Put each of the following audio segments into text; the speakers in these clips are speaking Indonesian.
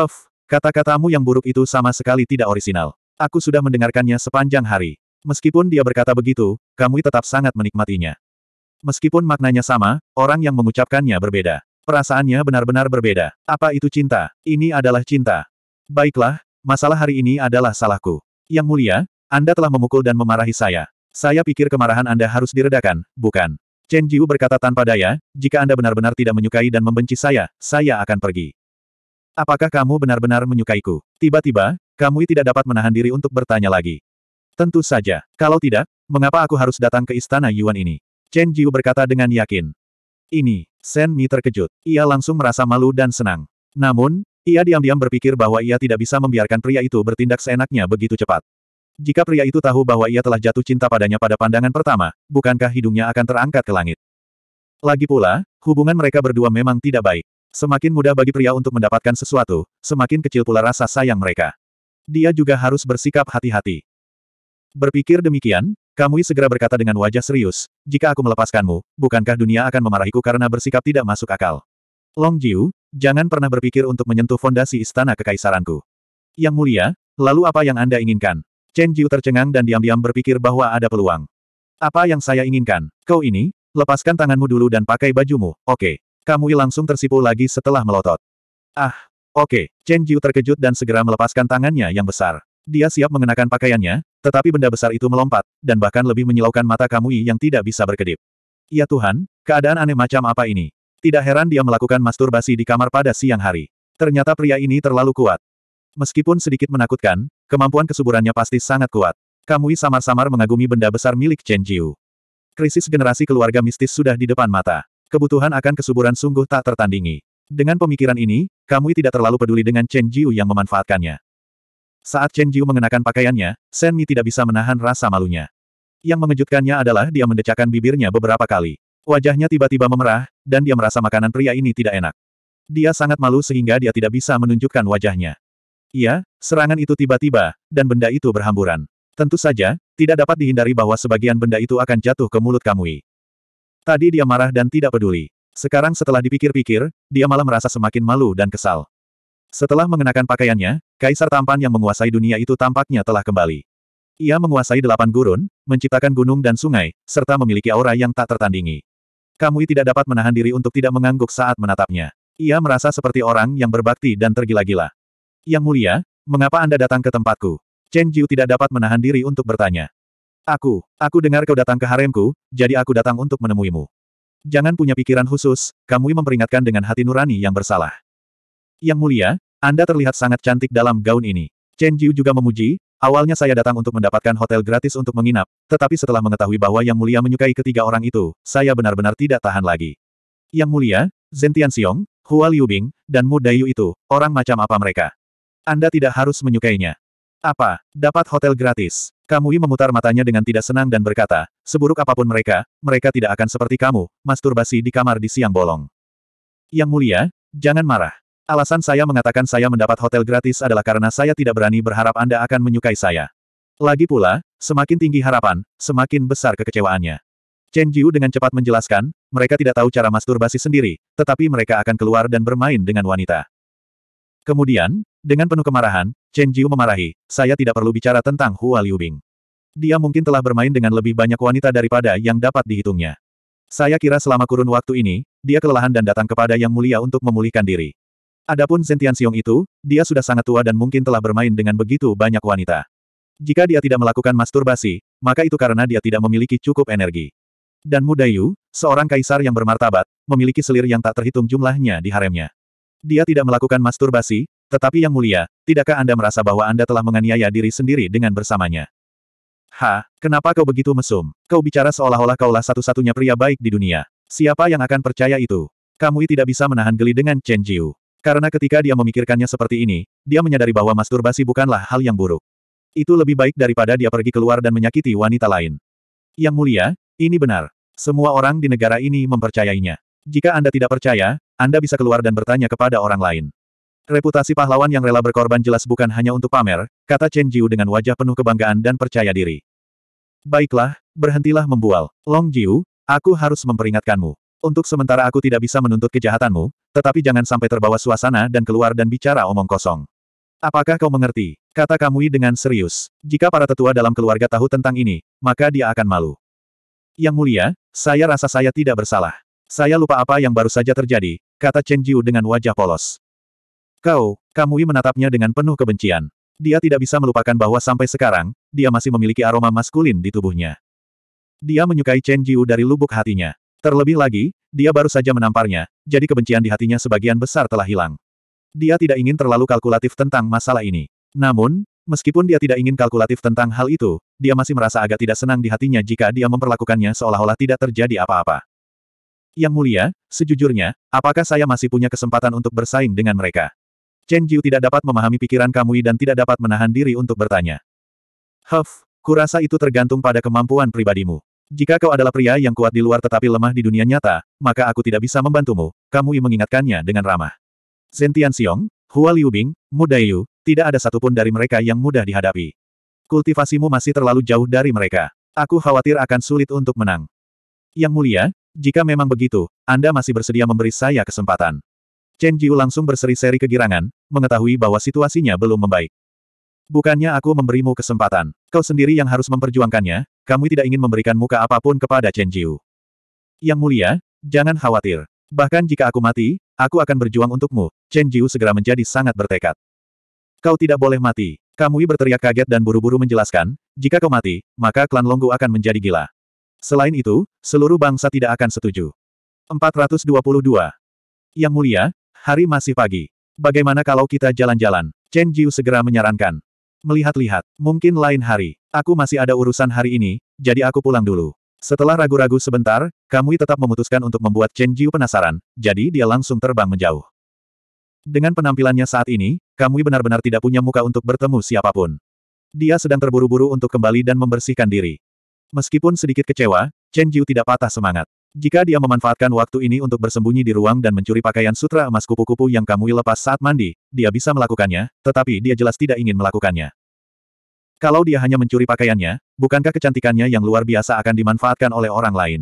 Huff, kata-katamu yang buruk itu sama sekali tidak orisinal. Aku sudah mendengarkannya sepanjang hari. Meskipun dia berkata begitu, kamu tetap sangat menikmatinya. Meskipun maknanya sama, orang yang mengucapkannya berbeda. Perasaannya benar-benar berbeda. Apa itu cinta? Ini adalah cinta. Baiklah, masalah hari ini adalah salahku. Yang mulia, Anda telah memukul dan memarahi saya. Saya pikir kemarahan Anda harus diredakan, bukan? Chen Jiu berkata tanpa daya, jika Anda benar-benar tidak menyukai dan membenci saya, saya akan pergi. Apakah kamu benar-benar menyukaiku? Tiba-tiba, kamu tidak dapat menahan diri untuk bertanya lagi. Tentu saja. Kalau tidak, mengapa aku harus datang ke istana Yuan ini? Chen Jiu berkata dengan yakin. Ini, Shen Mi terkejut. Ia langsung merasa malu dan senang. Namun, ia diam-diam berpikir bahwa ia tidak bisa membiarkan pria itu bertindak seenaknya begitu cepat. Jika pria itu tahu bahwa ia telah jatuh cinta padanya pada pandangan pertama, bukankah hidungnya akan terangkat ke langit? Lagi pula, hubungan mereka berdua memang tidak baik. Semakin mudah bagi pria untuk mendapatkan sesuatu, semakin kecil pula rasa sayang mereka. Dia juga harus bersikap hati-hati. Berpikir demikian, Kamui segera berkata dengan wajah serius, jika aku melepaskanmu, bukankah dunia akan memarahiku karena bersikap tidak masuk akal? Long Jiu, jangan pernah berpikir untuk menyentuh fondasi istana kekaisaranku. Yang mulia, lalu apa yang Anda inginkan? Chen Jiu tercengang dan diam-diam berpikir bahwa ada peluang. Apa yang saya inginkan? Kau ini, lepaskan tanganmu dulu dan pakai bajumu, oke. Okay. Kamui langsung tersipu lagi setelah melotot. Ah, oke. Okay. Chen Jiu terkejut dan segera melepaskan tangannya yang besar. Dia siap mengenakan pakaiannya, tetapi benda besar itu melompat, dan bahkan lebih menyilaukan mata Kamui yang tidak bisa berkedip. Ya Tuhan, keadaan aneh macam apa ini? Tidak heran dia melakukan masturbasi di kamar pada siang hari. Ternyata pria ini terlalu kuat. Meskipun sedikit menakutkan, kemampuan kesuburannya pasti sangat kuat. Kamui samar-samar mengagumi benda besar milik Chen Jiu. Krisis generasi keluarga mistis sudah di depan mata. Kebutuhan akan kesuburan sungguh tak tertandingi. Dengan pemikiran ini, Kamui tidak terlalu peduli dengan Chen Jiu yang memanfaatkannya. Saat Chen Jiu mengenakan pakaiannya, Shen Mi tidak bisa menahan rasa malunya. Yang mengejutkannya adalah dia mendecakkan bibirnya beberapa kali. Wajahnya tiba-tiba memerah, dan dia merasa makanan pria ini tidak enak. Dia sangat malu sehingga dia tidak bisa menunjukkan wajahnya. Iya, serangan itu tiba-tiba, dan benda itu berhamburan. Tentu saja, tidak dapat dihindari bahwa sebagian benda itu akan jatuh ke mulut Kamui. Tadi dia marah dan tidak peduli. Sekarang setelah dipikir-pikir, dia malah merasa semakin malu dan kesal. Setelah mengenakan pakaiannya, kaisar tampan yang menguasai dunia itu tampaknya telah kembali. Ia menguasai delapan gurun, menciptakan gunung dan sungai, serta memiliki aura yang tak tertandingi. Kamu tidak dapat menahan diri untuk tidak mengangguk saat menatapnya. Ia merasa seperti orang yang berbakti dan tergila-gila. Yang mulia, mengapa Anda datang ke tempatku? Chen Jiu tidak dapat menahan diri untuk bertanya. Aku, aku dengar kau datang ke haremku, jadi aku datang untuk menemuimu. Jangan punya pikiran khusus, Kamu memperingatkan dengan hati nurani yang bersalah. Yang mulia, Anda terlihat sangat cantik dalam gaun ini. Chen Jiu juga memuji, awalnya saya datang untuk mendapatkan hotel gratis untuk menginap, tetapi setelah mengetahui bahwa Yang Mulia menyukai ketiga orang itu, saya benar-benar tidak tahan lagi. Yang Mulia, Zhen Xiong, Hua Bing, dan Mu Dayu itu, orang macam apa mereka? Anda tidak harus menyukainya. Apa, dapat hotel gratis? Kamui memutar matanya dengan tidak senang dan berkata, seburuk apapun mereka, mereka tidak akan seperti kamu, masturbasi di kamar di siang bolong. Yang mulia, jangan marah. Alasan saya mengatakan saya mendapat hotel gratis adalah karena saya tidak berani berharap Anda akan menyukai saya. Lagi pula, semakin tinggi harapan, semakin besar kekecewaannya. Chen Jiu dengan cepat menjelaskan, mereka tidak tahu cara masturbasi sendiri, tetapi mereka akan keluar dan bermain dengan wanita. Kemudian, dengan penuh kemarahan, Chen Jiu memarahi, saya tidak perlu bicara tentang Hua Liubing. Dia mungkin telah bermain dengan lebih banyak wanita daripada yang dapat dihitungnya. Saya kira selama kurun waktu ini, dia kelelahan dan datang kepada Yang Mulia untuk memulihkan diri. Adapun Sentian Xiong itu, dia sudah sangat tua dan mungkin telah bermain dengan begitu banyak wanita. Jika dia tidak melakukan masturbasi, maka itu karena dia tidak memiliki cukup energi. Dan Mudayu, seorang kaisar yang bermartabat, memiliki selir yang tak terhitung jumlahnya di haremnya. Dia tidak melakukan masturbasi, tetapi yang mulia, tidakkah Anda merasa bahwa Anda telah menganiaya diri sendiri dengan bersamanya? Ha, kenapa kau begitu mesum? Kau bicara seolah-olah kaulah satu-satunya pria baik di dunia. Siapa yang akan percaya itu? Kamu tidak bisa menahan geli dengan Chen Jiu. Karena ketika dia memikirkannya seperti ini, dia menyadari bahwa masturbasi bukanlah hal yang buruk. Itu lebih baik daripada dia pergi keluar dan menyakiti wanita lain. Yang mulia, ini benar. Semua orang di negara ini mempercayainya. Jika Anda tidak percaya, Anda bisa keluar dan bertanya kepada orang lain. Reputasi pahlawan yang rela berkorban jelas bukan hanya untuk pamer, kata Chen Jiu dengan wajah penuh kebanggaan dan percaya diri. Baiklah, berhentilah membual. Long Jiu, aku harus memperingatkanmu. Untuk sementara aku tidak bisa menuntut kejahatanmu, tetapi jangan sampai terbawa suasana dan keluar dan bicara omong kosong. Apakah kau mengerti? Kata Kamui dengan serius. Jika para tetua dalam keluarga tahu tentang ini, maka dia akan malu. Yang mulia, saya rasa saya tidak bersalah. Saya lupa apa yang baru saja terjadi, kata Chen Jiu dengan wajah polos. Kau, Kamui menatapnya dengan penuh kebencian. Dia tidak bisa melupakan bahwa sampai sekarang, dia masih memiliki aroma maskulin di tubuhnya. Dia menyukai Chen Jiu dari lubuk hatinya. Terlebih lagi, dia baru saja menamparnya, jadi kebencian di hatinya sebagian besar telah hilang. Dia tidak ingin terlalu kalkulatif tentang masalah ini. Namun, meskipun dia tidak ingin kalkulatif tentang hal itu, dia masih merasa agak tidak senang di hatinya jika dia memperlakukannya seolah-olah tidak terjadi apa-apa. Yang mulia, sejujurnya, apakah saya masih punya kesempatan untuk bersaing dengan mereka? Chen Jiu tidak dapat memahami pikiran Kamui dan tidak dapat menahan diri untuk bertanya. Huff, kurasa itu tergantung pada kemampuan pribadimu. Jika kau adalah pria yang kuat di luar tetapi lemah di dunia nyata, maka aku tidak bisa membantumu, Kamui mengingatkannya dengan ramah. Zhen Xiong, Hua Liubing, Mu Daiyu, tidak ada satupun dari mereka yang mudah dihadapi. Kultivasimu masih terlalu jauh dari mereka. Aku khawatir akan sulit untuk menang. Yang mulia, jika memang begitu, Anda masih bersedia memberi saya kesempatan. Chen Jiu langsung berseri-seri kegirangan, mengetahui bahwa situasinya belum membaik. Bukannya aku memberimu kesempatan. Kau sendiri yang harus memperjuangkannya, kamu tidak ingin memberikan muka apapun kepada Chen Jiu. Yang mulia, jangan khawatir. Bahkan jika aku mati, aku akan berjuang untukmu. Chen Jiu segera menjadi sangat bertekad. Kau tidak boleh mati. Kamui berteriak kaget dan buru-buru menjelaskan, jika kau mati, maka klan Longgu akan menjadi gila. Selain itu, seluruh bangsa tidak akan setuju. 422. Yang mulia, Hari masih pagi. Bagaimana kalau kita jalan-jalan? Chen Jiu segera menyarankan. Melihat-lihat, mungkin lain hari. Aku masih ada urusan hari ini, jadi aku pulang dulu. Setelah ragu-ragu sebentar, Kamui tetap memutuskan untuk membuat Chen Jiu penasaran, jadi dia langsung terbang menjauh. Dengan penampilannya saat ini, Kamui benar-benar tidak punya muka untuk bertemu siapapun. Dia sedang terburu-buru untuk kembali dan membersihkan diri. Meskipun sedikit kecewa, Chen Jiu tidak patah semangat. Jika dia memanfaatkan waktu ini untuk bersembunyi di ruang dan mencuri pakaian sutra emas kupu-kupu yang kamu lepas saat mandi, dia bisa melakukannya, tetapi dia jelas tidak ingin melakukannya. Kalau dia hanya mencuri pakaiannya, bukankah kecantikannya yang luar biasa akan dimanfaatkan oleh orang lain?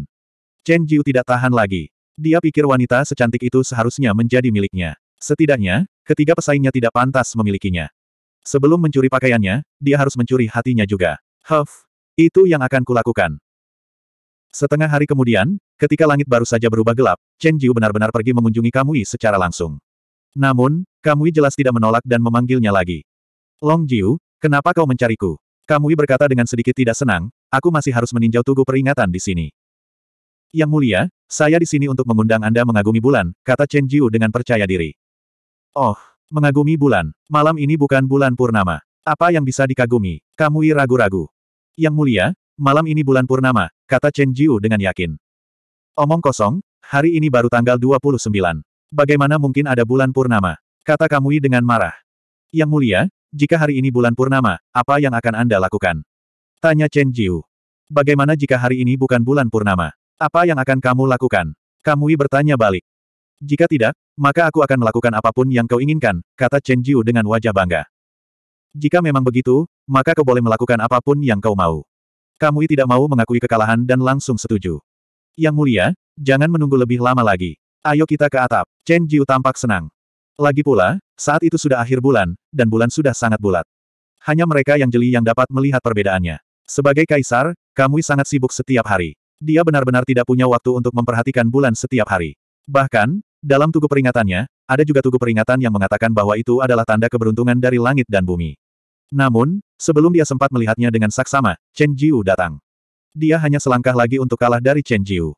Chen Jiu tidak tahan lagi. Dia pikir wanita secantik itu seharusnya menjadi miliknya. Setidaknya, ketiga pesaingnya tidak pantas memilikinya. Sebelum mencuri pakaiannya, dia harus mencuri hatinya juga. Huff, itu yang akan kulakukan. Setengah hari kemudian, ketika langit baru saja berubah gelap, Chen Jiu benar-benar pergi mengunjungi Kamui secara langsung. Namun, Kamui jelas tidak menolak dan memanggilnya lagi. Long Jiu, kenapa kau mencariku? Kamui berkata dengan sedikit tidak senang, aku masih harus meninjau tugu peringatan di sini. Yang mulia, saya di sini untuk mengundang Anda mengagumi bulan, kata Chen Jiu dengan percaya diri. Oh, mengagumi bulan, malam ini bukan bulan purnama. Apa yang bisa dikagumi? Kamui ragu-ragu. Yang mulia, Malam ini bulan purnama, kata Chen Jiu dengan yakin. Omong kosong, hari ini baru tanggal 29. Bagaimana mungkin ada bulan purnama? Kata Kamui dengan marah. Yang mulia, jika hari ini bulan purnama, apa yang akan Anda lakukan? Tanya Chen Jiu. Bagaimana jika hari ini bukan bulan purnama? Apa yang akan kamu lakukan? Kamui bertanya balik. Jika tidak, maka aku akan melakukan apapun yang kau inginkan, kata Chen Jiu dengan wajah bangga. Jika memang begitu, maka kau boleh melakukan apapun yang kau mau. Kamui tidak mau mengakui kekalahan dan langsung setuju. Yang mulia, jangan menunggu lebih lama lagi. Ayo kita ke atap. Chen Jiu tampak senang. Lagi pula, saat itu sudah akhir bulan, dan bulan sudah sangat bulat. Hanya mereka yang jeli yang dapat melihat perbedaannya. Sebagai kaisar, Kamui sangat sibuk setiap hari. Dia benar-benar tidak punya waktu untuk memperhatikan bulan setiap hari. Bahkan, dalam tugu peringatannya, ada juga tugu peringatan yang mengatakan bahwa itu adalah tanda keberuntungan dari langit dan bumi. Namun, sebelum dia sempat melihatnya dengan saksama, Chen Jiu datang. Dia hanya selangkah lagi untuk kalah dari Chen Jiu.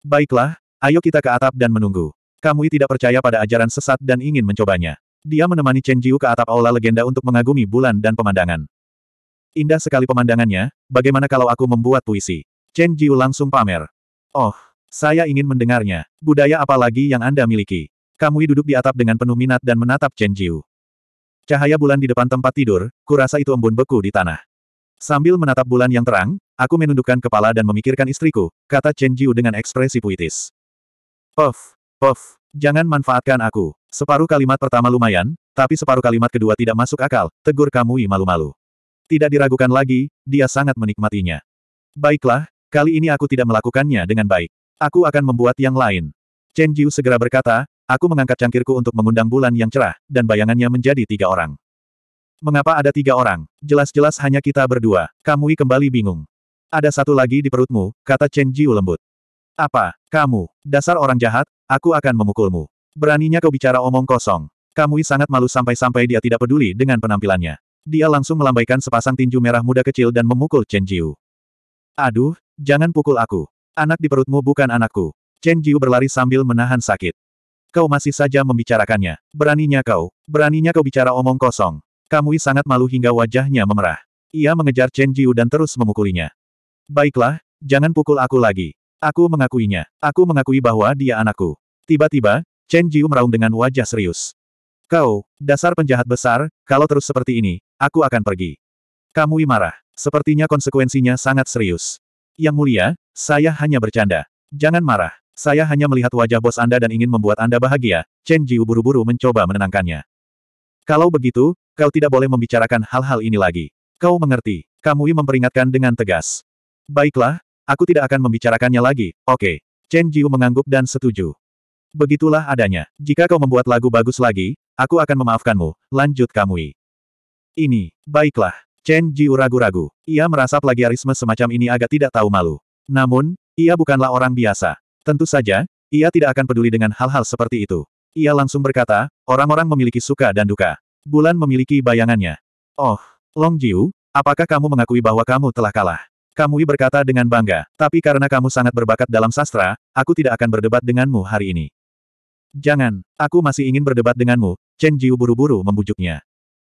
Baiklah, ayo kita ke atap dan menunggu. Kamui tidak percaya pada ajaran sesat dan ingin mencobanya. Dia menemani Chen Jiu ke atap aula legenda untuk mengagumi bulan dan pemandangan. Indah sekali pemandangannya, bagaimana kalau aku membuat puisi? Chen Jiu langsung pamer. Oh, saya ingin mendengarnya. Budaya apa lagi yang Anda miliki? Kamui duduk di atap dengan penuh minat dan menatap Chen Jiu. Cahaya bulan di depan tempat tidur, kurasa itu embun beku di tanah. Sambil menatap bulan yang terang, aku menundukkan kepala dan memikirkan istriku, kata Chen Jiu dengan ekspresi puitis. Puff, puff, jangan manfaatkan aku. Separuh kalimat pertama lumayan, tapi separuh kalimat kedua tidak masuk akal, tegur Kamui malu-malu. Tidak diragukan lagi, dia sangat menikmatinya. Baiklah, kali ini aku tidak melakukannya dengan baik. Aku akan membuat yang lain. Chen Jiu segera berkata, Aku mengangkat cangkirku untuk mengundang bulan yang cerah, dan bayangannya menjadi tiga orang. Mengapa ada tiga orang? Jelas-jelas hanya kita berdua. Kamui kembali bingung. Ada satu lagi di perutmu, kata Chen Jiu lembut. Apa, kamu, dasar orang jahat, aku akan memukulmu. Beraninya kau bicara omong kosong. Kamui sangat malu sampai-sampai dia tidak peduli dengan penampilannya. Dia langsung melambaikan sepasang tinju merah muda kecil dan memukul Chen Jiu. Aduh, jangan pukul aku. Anak di perutmu bukan anakku. Chen Jiu berlari sambil menahan sakit. Kau masih saja membicarakannya. Beraninya kau. Beraninya kau bicara omong kosong. Kamui sangat malu hingga wajahnya memerah. Ia mengejar Chen Jiu dan terus memukulinya. Baiklah, jangan pukul aku lagi. Aku mengakuinya. Aku mengakui bahwa dia anakku. Tiba-tiba, Chen Jiu meraung dengan wajah serius. Kau, dasar penjahat besar, kalau terus seperti ini, aku akan pergi. Kamui marah. Sepertinya konsekuensinya sangat serius. Yang mulia, saya hanya bercanda. Jangan marah. Saya hanya melihat wajah bos Anda dan ingin membuat Anda bahagia, Chen Jiu buru-buru mencoba menenangkannya. Kalau begitu, kau tidak boleh membicarakan hal-hal ini lagi. Kau mengerti, Kamui memperingatkan dengan tegas. Baiklah, aku tidak akan membicarakannya lagi, oke. Chen Jiu mengangguk dan setuju. Begitulah adanya. Jika kau membuat lagu bagus lagi, aku akan memaafkanmu, lanjut Kamui. Ini, baiklah. Chen Jiu ragu-ragu. Ia merasa plagiarisme semacam ini agak tidak tahu malu. Namun, ia bukanlah orang biasa. Tentu saja, ia tidak akan peduli dengan hal-hal seperti itu. Ia langsung berkata, orang-orang memiliki suka dan duka. Bulan memiliki bayangannya. Oh, Long Jiu, apakah kamu mengakui bahwa kamu telah kalah? Kamu berkata dengan bangga, tapi karena kamu sangat berbakat dalam sastra, aku tidak akan berdebat denganmu hari ini. Jangan, aku masih ingin berdebat denganmu, Chen Jiu buru-buru membujuknya.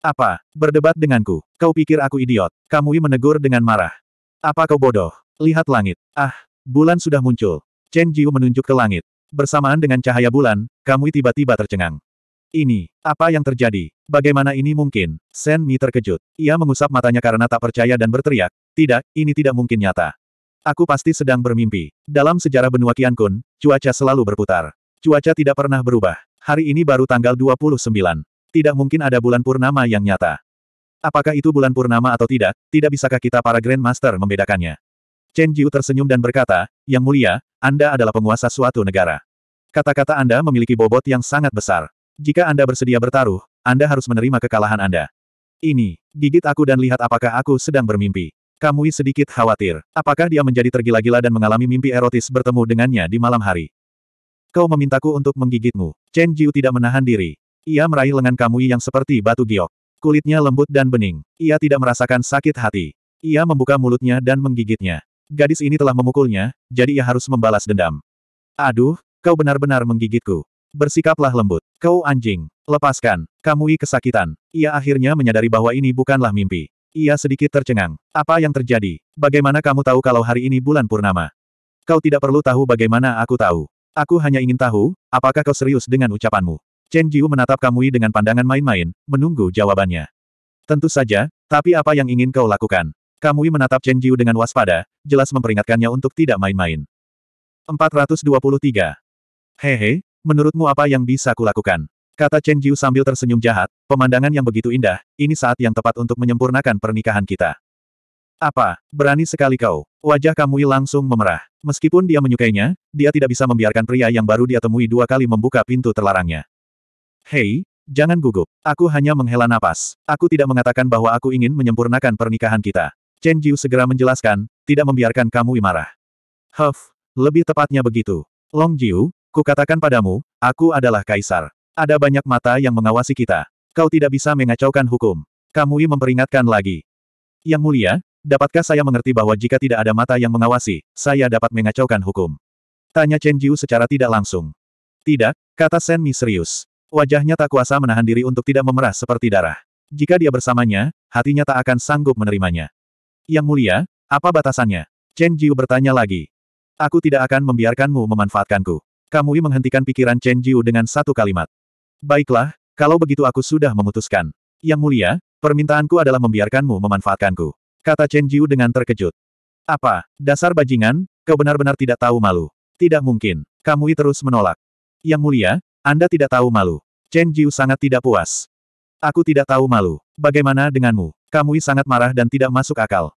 Apa, berdebat denganku? Kau pikir aku idiot? Kamu menegur dengan marah. Apa kau bodoh? Lihat langit. Ah, bulan sudah muncul. Chen Jiu menunjuk ke langit. Bersamaan dengan cahaya bulan, Kamui tiba-tiba tercengang. Ini, apa yang terjadi? Bagaimana ini mungkin? Shen Mi terkejut. Ia mengusap matanya karena tak percaya dan berteriak, tidak, ini tidak mungkin nyata. Aku pasti sedang bermimpi. Dalam sejarah benua Qiankun, cuaca selalu berputar. Cuaca tidak pernah berubah. Hari ini baru tanggal 29. Tidak mungkin ada bulan purnama yang nyata. Apakah itu bulan purnama atau tidak, tidak bisakah kita para Grandmaster membedakannya? Chen Jiu tersenyum dan berkata, Yang mulia, Anda adalah penguasa suatu negara. Kata-kata Anda memiliki bobot yang sangat besar. Jika Anda bersedia bertaruh, Anda harus menerima kekalahan Anda. Ini, gigit aku dan lihat apakah aku sedang bermimpi. Kamui sedikit khawatir. Apakah dia menjadi tergila-gila dan mengalami mimpi erotis bertemu dengannya di malam hari? Kau memintaku untuk menggigitmu. Chen Jiu tidak menahan diri. Ia meraih lengan Kamui yang seperti batu giok. Kulitnya lembut dan bening. Ia tidak merasakan sakit hati. Ia membuka mulutnya dan menggigitnya. Gadis ini telah memukulnya, jadi ia harus membalas dendam. Aduh, kau benar-benar menggigitku. Bersikaplah lembut. Kau anjing. Lepaskan. Kamui kesakitan. Ia akhirnya menyadari bahwa ini bukanlah mimpi. Ia sedikit tercengang. Apa yang terjadi? Bagaimana kamu tahu kalau hari ini bulan purnama? Kau tidak perlu tahu bagaimana aku tahu. Aku hanya ingin tahu, apakah kau serius dengan ucapanmu? Chen Jiu menatap Kamui dengan pandangan main-main, menunggu jawabannya. Tentu saja, tapi apa yang ingin kau lakukan? Kamui menatap Chen Jiu dengan waspada, jelas memperingatkannya untuk tidak main-main. 423. Hehe, menurutmu apa yang bisa kulakukan? Kata Chen Jiu sambil tersenyum jahat, pemandangan yang begitu indah, ini saat yang tepat untuk menyempurnakan pernikahan kita. Apa, berani sekali kau? Wajah Kamui langsung memerah. Meskipun dia menyukainya, dia tidak bisa membiarkan pria yang baru dia temui dua kali membuka pintu terlarangnya. Hei, jangan gugup. Aku hanya menghela napas. Aku tidak mengatakan bahwa aku ingin menyempurnakan pernikahan kita. Chen Jiu segera menjelaskan, tidak membiarkan kamu marah. Huff, lebih tepatnya begitu. Long Jiu, katakan padamu, aku adalah kaisar. Ada banyak mata yang mengawasi kita. Kau tidak bisa mengacaukan hukum. Kamui memperingatkan lagi. Yang mulia, dapatkah saya mengerti bahwa jika tidak ada mata yang mengawasi, saya dapat mengacaukan hukum? Tanya Chen Jiu secara tidak langsung. Tidak, kata Sen Mi serius. Wajahnya tak kuasa menahan diri untuk tidak memerah seperti darah. Jika dia bersamanya, hatinya tak akan sanggup menerimanya. Yang mulia, apa batasannya? Chen Jiu bertanya lagi. Aku tidak akan membiarkanmu memanfaatkanku. Kamui menghentikan pikiran Chen Jiu dengan satu kalimat. Baiklah, kalau begitu aku sudah memutuskan. Yang mulia, permintaanku adalah membiarkanmu memanfaatkanku. Kata Chen Jiu dengan terkejut. Apa, dasar bajingan, kau benar-benar tidak tahu malu. Tidak mungkin. Kamui terus menolak. Yang mulia, Anda tidak tahu malu. Chen Jiu sangat tidak puas. Aku tidak tahu malu. Bagaimana denganmu? Kamui sangat marah dan tidak masuk akal.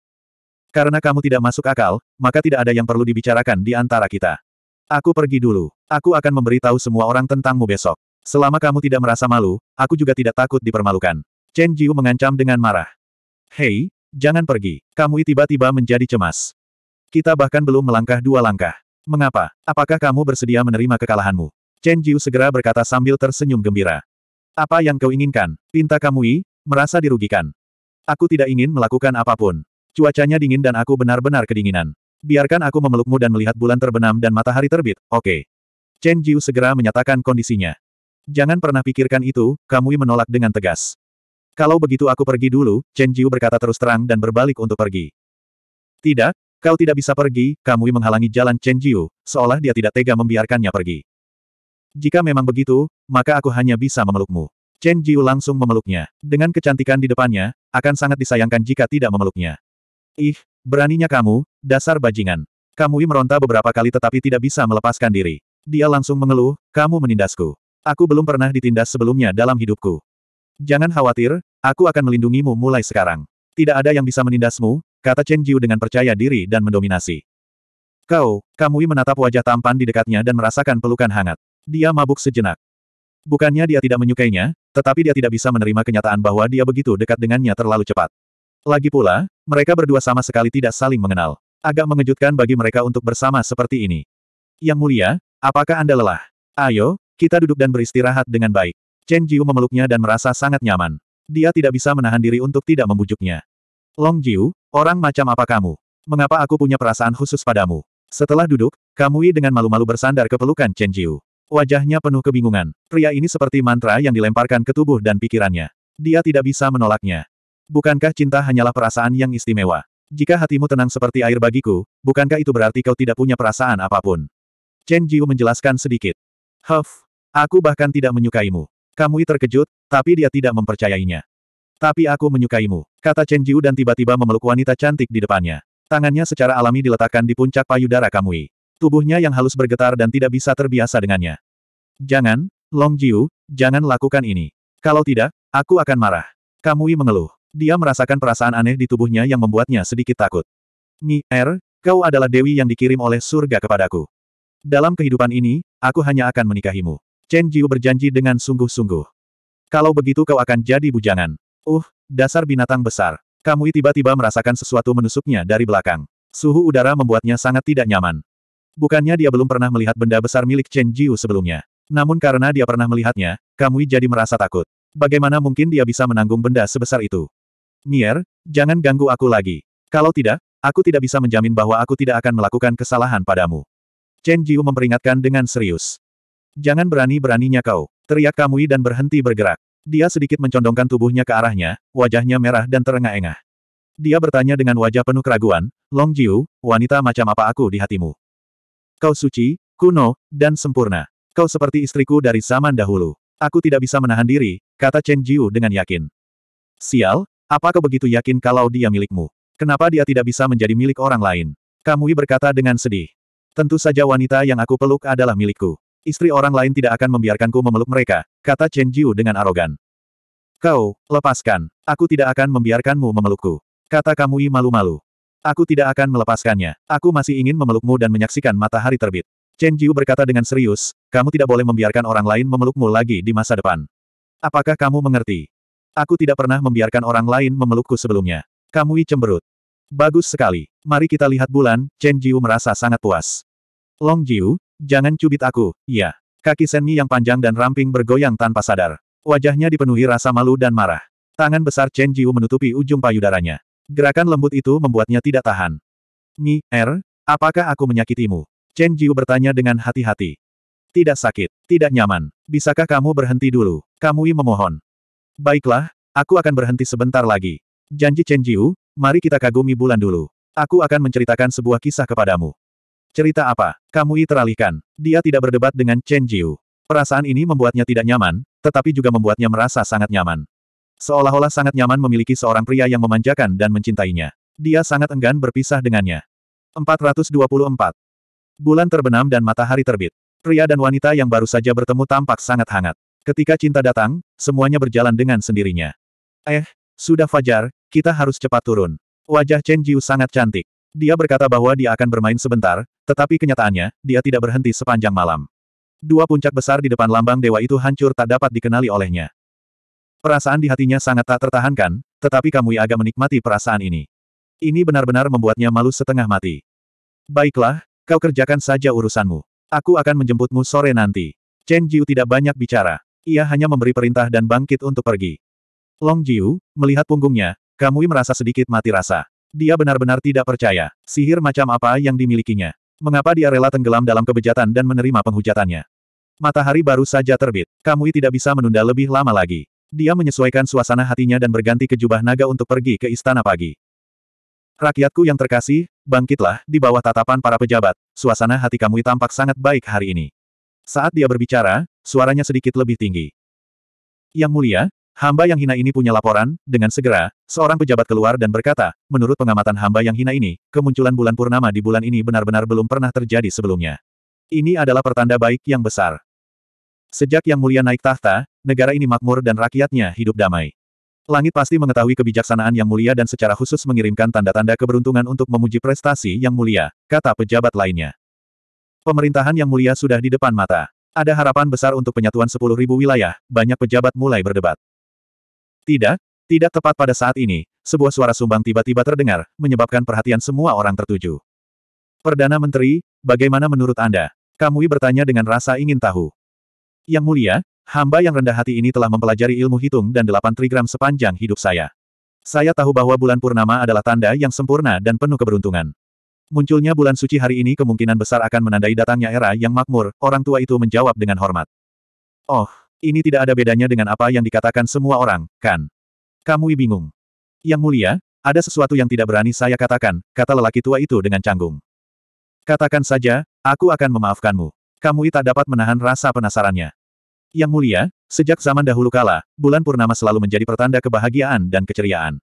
Karena kamu tidak masuk akal, maka tidak ada yang perlu dibicarakan di antara kita. Aku pergi dulu. Aku akan memberitahu semua orang tentangmu besok. Selama kamu tidak merasa malu, aku juga tidak takut dipermalukan. Chen Jiu mengancam dengan marah. Hei, jangan pergi. Kamui tiba-tiba menjadi cemas. Kita bahkan belum melangkah dua langkah. Mengapa? Apakah kamu bersedia menerima kekalahanmu? Chen Jiu segera berkata sambil tersenyum gembira. Apa yang kau inginkan? Pinta Kamui, Merasa dirugikan. Aku tidak ingin melakukan apapun. Cuacanya dingin dan aku benar-benar kedinginan. Biarkan aku memelukmu dan melihat bulan terbenam dan matahari terbit, oke. Okay. Chen Jiu segera menyatakan kondisinya. Jangan pernah pikirkan itu, Kamui menolak dengan tegas. Kalau begitu aku pergi dulu, Chen Jiu berkata terus terang dan berbalik untuk pergi. Tidak, kau tidak bisa pergi, Kamui menghalangi jalan Chen Jiu, seolah dia tidak tega membiarkannya pergi. Jika memang begitu, maka aku hanya bisa memelukmu. Chen Jiu langsung memeluknya. Dengan kecantikan di depannya, akan sangat disayangkan jika tidak memeluknya. Ih, beraninya kamu, dasar bajingan. Kamu meronta beberapa kali tetapi tidak bisa melepaskan diri. Dia langsung mengeluh, kamu menindasku. Aku belum pernah ditindas sebelumnya dalam hidupku. Jangan khawatir, aku akan melindungimu mulai sekarang. Tidak ada yang bisa menindasmu, kata Chen Jiu dengan percaya diri dan mendominasi. Kau, Kamui menatap wajah tampan di dekatnya dan merasakan pelukan hangat. Dia mabuk sejenak. Bukannya dia tidak menyukainya, tetapi dia tidak bisa menerima kenyataan bahwa dia begitu dekat dengannya terlalu cepat. Lagi pula, mereka berdua sama sekali tidak saling mengenal. Agak mengejutkan bagi mereka untuk bersama seperti ini. Yang mulia, apakah Anda lelah? Ayo, kita duduk dan beristirahat dengan baik. Chen Jiu memeluknya dan merasa sangat nyaman. Dia tidak bisa menahan diri untuk tidak membujuknya. Long Jiu, orang macam apa kamu? Mengapa aku punya perasaan khusus padamu? Setelah duduk, Kamui dengan malu-malu bersandar ke pelukan Chen Jiu. Wajahnya penuh kebingungan. Pria ini seperti mantra yang dilemparkan ke tubuh dan pikirannya. Dia tidak bisa menolaknya. Bukankah cinta hanyalah perasaan yang istimewa? Jika hatimu tenang seperti air bagiku, bukankah itu berarti kau tidak punya perasaan apapun? Chen Jiu menjelaskan sedikit. Huff, aku bahkan tidak menyukaimu. Kamui terkejut, tapi dia tidak mempercayainya. Tapi aku menyukaimu, kata Chen Jiu dan tiba-tiba memeluk wanita cantik di depannya. Tangannya secara alami diletakkan di puncak payudara Kamui. Tubuhnya yang halus bergetar dan tidak bisa terbiasa dengannya. Jangan, Long Jiu, jangan lakukan ini. Kalau tidak, aku akan marah. Kamui mengeluh. Dia merasakan perasaan aneh di tubuhnya yang membuatnya sedikit takut. Mi, Er, kau adalah dewi yang dikirim oleh surga kepadaku. Dalam kehidupan ini, aku hanya akan menikahimu. Chen Jiu berjanji dengan sungguh-sungguh. Kalau begitu kau akan jadi bujangan. Uh, dasar binatang besar. Kamui tiba-tiba merasakan sesuatu menusuknya dari belakang. Suhu udara membuatnya sangat tidak nyaman. Bukannya dia belum pernah melihat benda besar milik Chen Jiu sebelumnya. Namun karena dia pernah melihatnya, Kamui jadi merasa takut. Bagaimana mungkin dia bisa menanggung benda sebesar itu? Mier, jangan ganggu aku lagi. Kalau tidak, aku tidak bisa menjamin bahwa aku tidak akan melakukan kesalahan padamu. Chen Jiu memperingatkan dengan serius. Jangan berani-beraninya kau, teriak Kamui dan berhenti bergerak. Dia sedikit mencondongkan tubuhnya ke arahnya, wajahnya merah dan terengah-engah. Dia bertanya dengan wajah penuh keraguan, Long Jiu, wanita macam apa aku di hatimu? Kau suci, kuno, dan sempurna. Kau seperti istriku dari zaman dahulu. Aku tidak bisa menahan diri, kata Chen Jiu dengan yakin. Sial, apa kau begitu yakin kalau dia milikmu? Kenapa dia tidak bisa menjadi milik orang lain? Kamui berkata dengan sedih. Tentu saja wanita yang aku peluk adalah milikku. Istri orang lain tidak akan membiarkanku memeluk mereka, kata Chen Jiu dengan arogan. Kau, lepaskan. Aku tidak akan membiarkanmu memelukku. Kata Kamui malu-malu. Aku tidak akan melepaskannya. Aku masih ingin memelukmu dan menyaksikan matahari terbit. Chen Jiu berkata dengan serius, kamu tidak boleh membiarkan orang lain memelukmu lagi di masa depan. Apakah kamu mengerti? Aku tidak pernah membiarkan orang lain memelukku sebelumnya. Kamu cemberut. Bagus sekali. Mari kita lihat bulan, Chen Jiu merasa sangat puas. Long Jiu, jangan cubit aku, ya. Kaki Senmi yang panjang dan ramping bergoyang tanpa sadar. Wajahnya dipenuhi rasa malu dan marah. Tangan besar Chen Jiu menutupi ujung payudaranya. Gerakan lembut itu membuatnya tidak tahan. Mi, Er, apakah aku menyakitimu? Chen Jiu bertanya dengan hati-hati. Tidak sakit, tidak nyaman. Bisakah kamu berhenti dulu? Kamui memohon. Baiklah, aku akan berhenti sebentar lagi. Janji Chen Jiu, mari kita kagumi bulan dulu. Aku akan menceritakan sebuah kisah kepadamu. Cerita apa? Kamui teralihkan. Dia tidak berdebat dengan Chen Jiu. Perasaan ini membuatnya tidak nyaman, tetapi juga membuatnya merasa sangat nyaman. Seolah-olah sangat nyaman memiliki seorang pria yang memanjakan dan mencintainya. Dia sangat enggan berpisah dengannya. 424. Bulan terbenam dan matahari terbit. Pria dan wanita yang baru saja bertemu tampak sangat hangat. Ketika cinta datang, semuanya berjalan dengan sendirinya. Eh, sudah fajar, kita harus cepat turun. Wajah Chen Jiu sangat cantik. Dia berkata bahwa dia akan bermain sebentar, tetapi kenyataannya, dia tidak berhenti sepanjang malam. Dua puncak besar di depan lambang dewa itu hancur tak dapat dikenali olehnya. Perasaan di hatinya sangat tak tertahankan, tetapi Kamui agak menikmati perasaan ini. Ini benar-benar membuatnya malu setengah mati. Baiklah, kau kerjakan saja urusanmu. Aku akan menjemputmu sore nanti. Chen Jiu tidak banyak bicara. Ia hanya memberi perintah dan bangkit untuk pergi. Long Jiu, melihat punggungnya, Kamui merasa sedikit mati rasa. Dia benar-benar tidak percaya. Sihir macam apa yang dimilikinya? Mengapa dia rela tenggelam dalam kebejatan dan menerima penghujatannya? Matahari baru saja terbit. Kamui tidak bisa menunda lebih lama lagi. Dia menyesuaikan suasana hatinya dan berganti ke jubah naga untuk pergi ke istana pagi. Rakyatku yang terkasih, bangkitlah, di bawah tatapan para pejabat, suasana hati kamu tampak sangat baik hari ini. Saat dia berbicara, suaranya sedikit lebih tinggi. Yang mulia, hamba yang hina ini punya laporan, dengan segera, seorang pejabat keluar dan berkata, menurut pengamatan hamba yang hina ini, kemunculan bulan purnama di bulan ini benar-benar belum pernah terjadi sebelumnya. Ini adalah pertanda baik yang besar. Sejak Yang Mulia naik tahta, negara ini makmur dan rakyatnya hidup damai. Langit pasti mengetahui kebijaksanaan Yang Mulia dan secara khusus mengirimkan tanda-tanda keberuntungan untuk memuji prestasi Yang Mulia, kata pejabat lainnya. Pemerintahan Yang Mulia sudah di depan mata. Ada harapan besar untuk penyatuan 10.000 wilayah, banyak pejabat mulai berdebat. Tidak, tidak tepat pada saat ini, sebuah suara sumbang tiba-tiba terdengar, menyebabkan perhatian semua orang tertuju. Perdana Menteri, bagaimana menurut Anda? Kamui bertanya dengan rasa ingin tahu. Yang mulia, hamba yang rendah hati ini telah mempelajari ilmu hitung dan delapan trigram sepanjang hidup saya. Saya tahu bahwa bulan purnama adalah tanda yang sempurna dan penuh keberuntungan. Munculnya bulan suci hari ini kemungkinan besar akan menandai datangnya era yang makmur, orang tua itu menjawab dengan hormat. Oh, ini tidak ada bedanya dengan apa yang dikatakan semua orang, kan? Kamu bingung. Yang mulia, ada sesuatu yang tidak berani saya katakan, kata lelaki tua itu dengan canggung. Katakan saja, aku akan memaafkanmu. Kamui tak dapat menahan rasa penasarannya. Yang mulia, sejak zaman dahulu kala, bulan purnama selalu menjadi pertanda kebahagiaan dan keceriaan.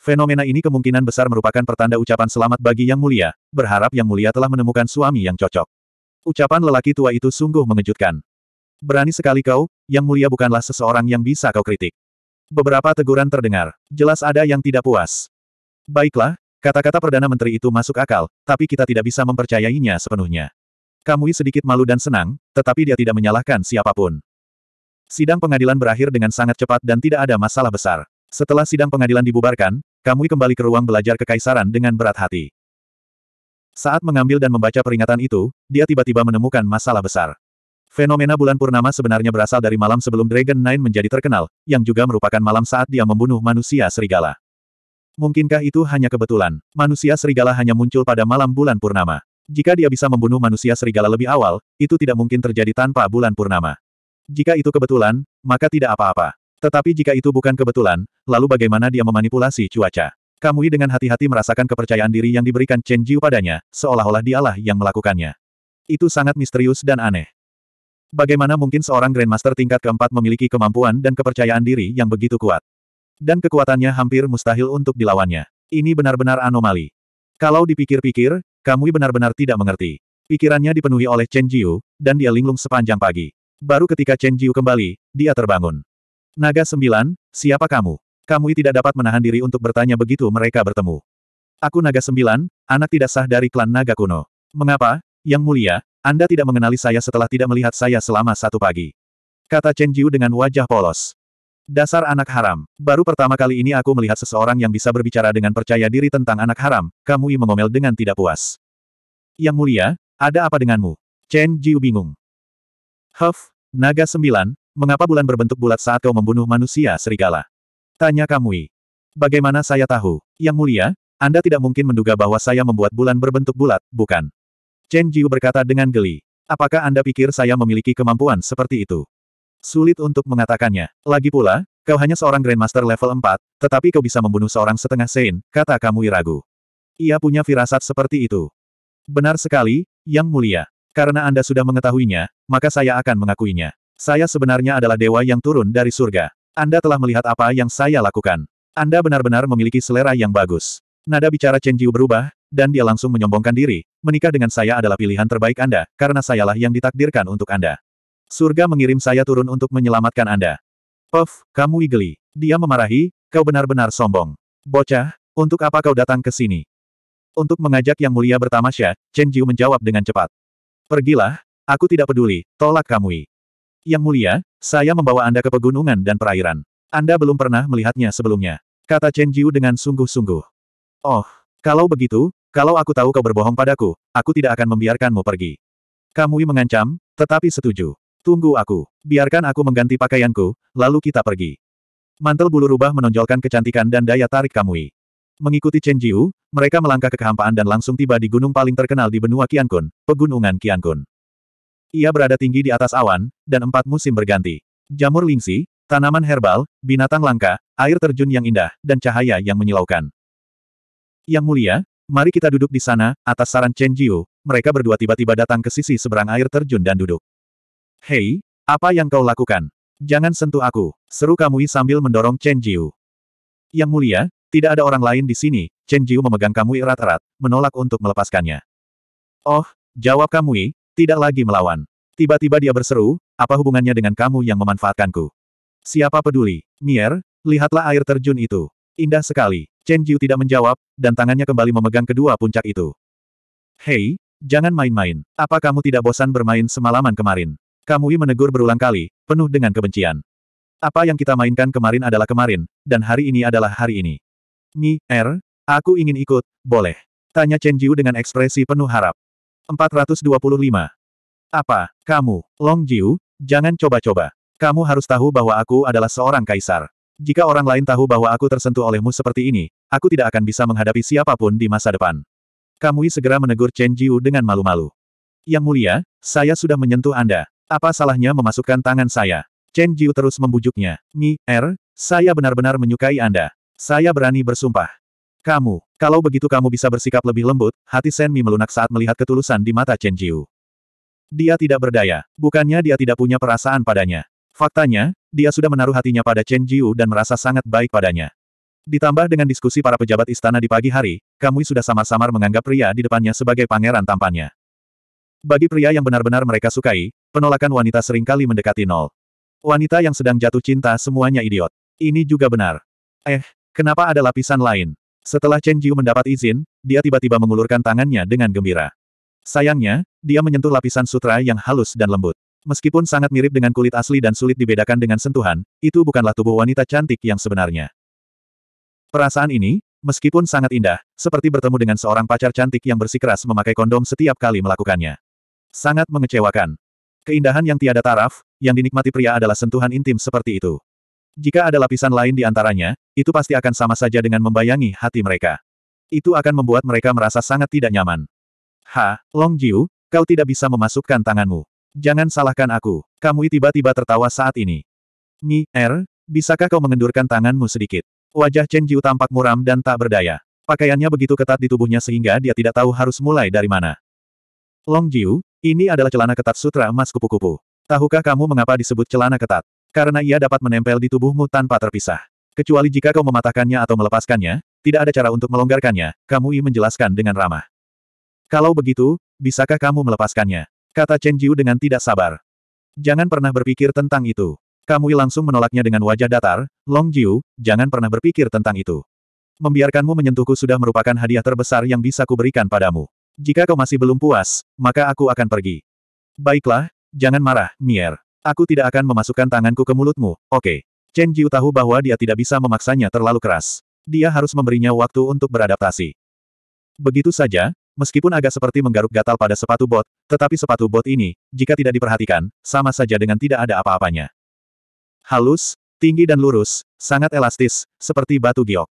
Fenomena ini kemungkinan besar merupakan pertanda ucapan selamat bagi Yang Mulia, berharap Yang Mulia telah menemukan suami yang cocok. Ucapan lelaki tua itu sungguh mengejutkan. Berani sekali kau, Yang Mulia bukanlah seseorang yang bisa kau kritik. Beberapa teguran terdengar, jelas ada yang tidak puas. Baiklah, Kata-kata Perdana Menteri itu masuk akal, tapi kita tidak bisa mempercayainya sepenuhnya. Kamui sedikit malu dan senang, tetapi dia tidak menyalahkan siapapun. Sidang pengadilan berakhir dengan sangat cepat dan tidak ada masalah besar. Setelah sidang pengadilan dibubarkan, Kamui kembali ke ruang belajar kekaisaran dengan berat hati. Saat mengambil dan membaca peringatan itu, dia tiba-tiba menemukan masalah besar. Fenomena bulan purnama sebenarnya berasal dari malam sebelum Dragon Nine menjadi terkenal, yang juga merupakan malam saat dia membunuh manusia serigala. Mungkinkah itu hanya kebetulan? Manusia serigala hanya muncul pada malam bulan purnama. Jika dia bisa membunuh manusia serigala lebih awal, itu tidak mungkin terjadi tanpa bulan purnama. Jika itu kebetulan, maka tidak apa-apa. Tetapi jika itu bukan kebetulan, lalu bagaimana dia memanipulasi cuaca? Kamui dengan hati-hati merasakan kepercayaan diri yang diberikan Chen Jiu padanya, seolah-olah dialah yang melakukannya. Itu sangat misterius dan aneh. Bagaimana mungkin seorang Grandmaster tingkat keempat memiliki kemampuan dan kepercayaan diri yang begitu kuat? Dan kekuatannya hampir mustahil untuk dilawannya. Ini benar-benar anomali. Kalau dipikir-pikir, kamu benar-benar tidak mengerti. Pikirannya dipenuhi oleh Chen Jiu, dan dia linglung sepanjang pagi. Baru ketika Chen Jiu kembali, dia terbangun. Naga sembilan, siapa kamu? Kamu tidak dapat menahan diri untuk bertanya begitu mereka bertemu. Aku Naga sembilan, anak tidak sah dari klan Naga kuno. Mengapa, Yang Mulia, Anda tidak mengenali saya setelah tidak melihat saya selama satu pagi? Kata Chen Jiu dengan wajah polos. Dasar anak haram. Baru pertama kali ini aku melihat seseorang yang bisa berbicara dengan percaya diri tentang anak haram, Kamui mengomel dengan tidak puas. Yang mulia, ada apa denganmu? Chen Jiu bingung. Huff, naga sembilan, mengapa bulan berbentuk bulat saat kau membunuh manusia serigala? Tanya Kamui. Bagaimana saya tahu? Yang mulia, Anda tidak mungkin menduga bahwa saya membuat bulan berbentuk bulat, bukan? Chen Jiu berkata dengan geli. Apakah Anda pikir saya memiliki kemampuan seperti itu? Sulit untuk mengatakannya. Lagi pula, kau hanya seorang Grandmaster level 4, tetapi kau bisa membunuh seorang setengah Sein, kata kamu iragu. Ia punya firasat seperti itu. Benar sekali, Yang Mulia. Karena Anda sudah mengetahuinya, maka saya akan mengakuinya. Saya sebenarnya adalah dewa yang turun dari surga. Anda telah melihat apa yang saya lakukan. Anda benar-benar memiliki selera yang bagus. Nada bicara Chen Jiu berubah, dan dia langsung menyombongkan diri, menikah dengan saya adalah pilihan terbaik Anda, karena sayalah yang ditakdirkan untuk Anda. Surga mengirim saya turun untuk menyelamatkan Anda. Puff, kamu igeli. Dia memarahi, kau benar-benar sombong. Bocah, untuk apa kau datang ke sini? Untuk mengajak Yang Mulia bertamasya, Chen Jiu menjawab dengan cepat. Pergilah, aku tidak peduli, tolak Kamui. Yang Mulia, saya membawa Anda ke pegunungan dan perairan. Anda belum pernah melihatnya sebelumnya. Kata Chen Jiu dengan sungguh-sungguh. Oh, kalau begitu, kalau aku tahu kau berbohong padaku, aku tidak akan membiarkanmu pergi. Kamui mengancam, tetapi setuju. Tunggu aku. Biarkan aku mengganti pakaianku, lalu kita pergi. Mantel bulu rubah menonjolkan kecantikan dan daya tarik Kamui. Mengikuti Chen Jiu, mereka melangkah ke kehampaan dan langsung tiba di gunung paling terkenal di benua Qiankun, Pegunungan Qiankun. Ia berada tinggi di atas awan, dan empat musim berganti. Jamur lingsi, tanaman herbal, binatang langka, air terjun yang indah, dan cahaya yang menyilaukan. Yang mulia, mari kita duduk di sana, atas saran Chen Jiu, mereka berdua tiba-tiba datang ke sisi seberang air terjun dan duduk. Hei, apa yang kau lakukan? Jangan sentuh aku, seru Kamui sambil mendorong Chen Jiu. Yang mulia, tidak ada orang lain di sini, Chen Jiu memegang Kamui erat-erat, menolak untuk melepaskannya. Oh, jawab Kamui, tidak lagi melawan. Tiba-tiba dia berseru, apa hubungannya dengan kamu yang memanfaatkanku? Siapa peduli? Mier, lihatlah air terjun itu. Indah sekali. Chen Jiu tidak menjawab, dan tangannya kembali memegang kedua puncak itu. Hei, jangan main-main. Apa kamu tidak bosan bermain semalaman kemarin? Kamui menegur berulang kali, penuh dengan kebencian. Apa yang kita mainkan kemarin adalah kemarin, dan hari ini adalah hari ini. Mi, Er, aku ingin ikut, boleh. Tanya Chen Jiu dengan ekspresi penuh harap. 425. Apa, kamu, Long Jiu, jangan coba-coba. Kamu harus tahu bahwa aku adalah seorang kaisar. Jika orang lain tahu bahwa aku tersentuh olehmu seperti ini, aku tidak akan bisa menghadapi siapapun di masa depan. Kamui segera menegur Chen Jiu dengan malu-malu. Yang mulia, saya sudah menyentuh Anda. Apa salahnya memasukkan tangan saya? Chen Jiu terus membujuknya. Mi, Er, saya benar-benar menyukai Anda. Saya berani bersumpah. Kamu, kalau begitu kamu bisa bersikap lebih lembut, hati Shen Mi melunak saat melihat ketulusan di mata Chen Jiu. Dia tidak berdaya, bukannya dia tidak punya perasaan padanya. Faktanya, dia sudah menaruh hatinya pada Chen Jiu dan merasa sangat baik padanya. Ditambah dengan diskusi para pejabat istana di pagi hari, Kamui sudah samar-samar menganggap pria di depannya sebagai pangeran tampannya. Bagi pria yang benar-benar mereka sukai, penolakan wanita seringkali mendekati nol. Wanita yang sedang jatuh cinta semuanya idiot. Ini juga benar. Eh, kenapa ada lapisan lain? Setelah Chen Jiu mendapat izin, dia tiba-tiba mengulurkan tangannya dengan gembira. Sayangnya, dia menyentuh lapisan sutra yang halus dan lembut. Meskipun sangat mirip dengan kulit asli dan sulit dibedakan dengan sentuhan, itu bukanlah tubuh wanita cantik yang sebenarnya. Perasaan ini, meskipun sangat indah, seperti bertemu dengan seorang pacar cantik yang bersikeras memakai kondom setiap kali melakukannya. Sangat mengecewakan. Keindahan yang tiada taraf, yang dinikmati pria adalah sentuhan intim seperti itu. Jika ada lapisan lain di antaranya, itu pasti akan sama saja dengan membayangi hati mereka. Itu akan membuat mereka merasa sangat tidak nyaman. Ha, Long Jiu, kau tidak bisa memasukkan tanganmu. Jangan salahkan aku. Kamu tiba-tiba tertawa saat ini. Mi, Er, bisakah kau mengendurkan tanganmu sedikit? Wajah Chen Jiu tampak muram dan tak berdaya. Pakaiannya begitu ketat di tubuhnya sehingga dia tidak tahu harus mulai dari mana. Long Jiu, ini adalah celana ketat sutra emas kupu-kupu. Tahukah kamu mengapa disebut celana ketat? Karena ia dapat menempel di tubuhmu tanpa terpisah. Kecuali jika kau mematahkannya atau melepaskannya, tidak ada cara untuk melonggarkannya, Kamui menjelaskan dengan ramah. Kalau begitu, bisakah kamu melepaskannya? Kata Chen Jiu dengan tidak sabar. Jangan pernah berpikir tentang itu. Kamui langsung menolaknya dengan wajah datar, Long Jiu, jangan pernah berpikir tentang itu. Membiarkanmu menyentuhku sudah merupakan hadiah terbesar yang bisa kuberikan padamu. Jika kau masih belum puas, maka aku akan pergi. Baiklah, jangan marah, Mier. Aku tidak akan memasukkan tanganku ke mulutmu, oke. Okay. Chen Jiu tahu bahwa dia tidak bisa memaksanya terlalu keras. Dia harus memberinya waktu untuk beradaptasi. Begitu saja, meskipun agak seperti menggaruk gatal pada sepatu bot, tetapi sepatu bot ini, jika tidak diperhatikan, sama saja dengan tidak ada apa-apanya. Halus, tinggi dan lurus, sangat elastis, seperti batu giok.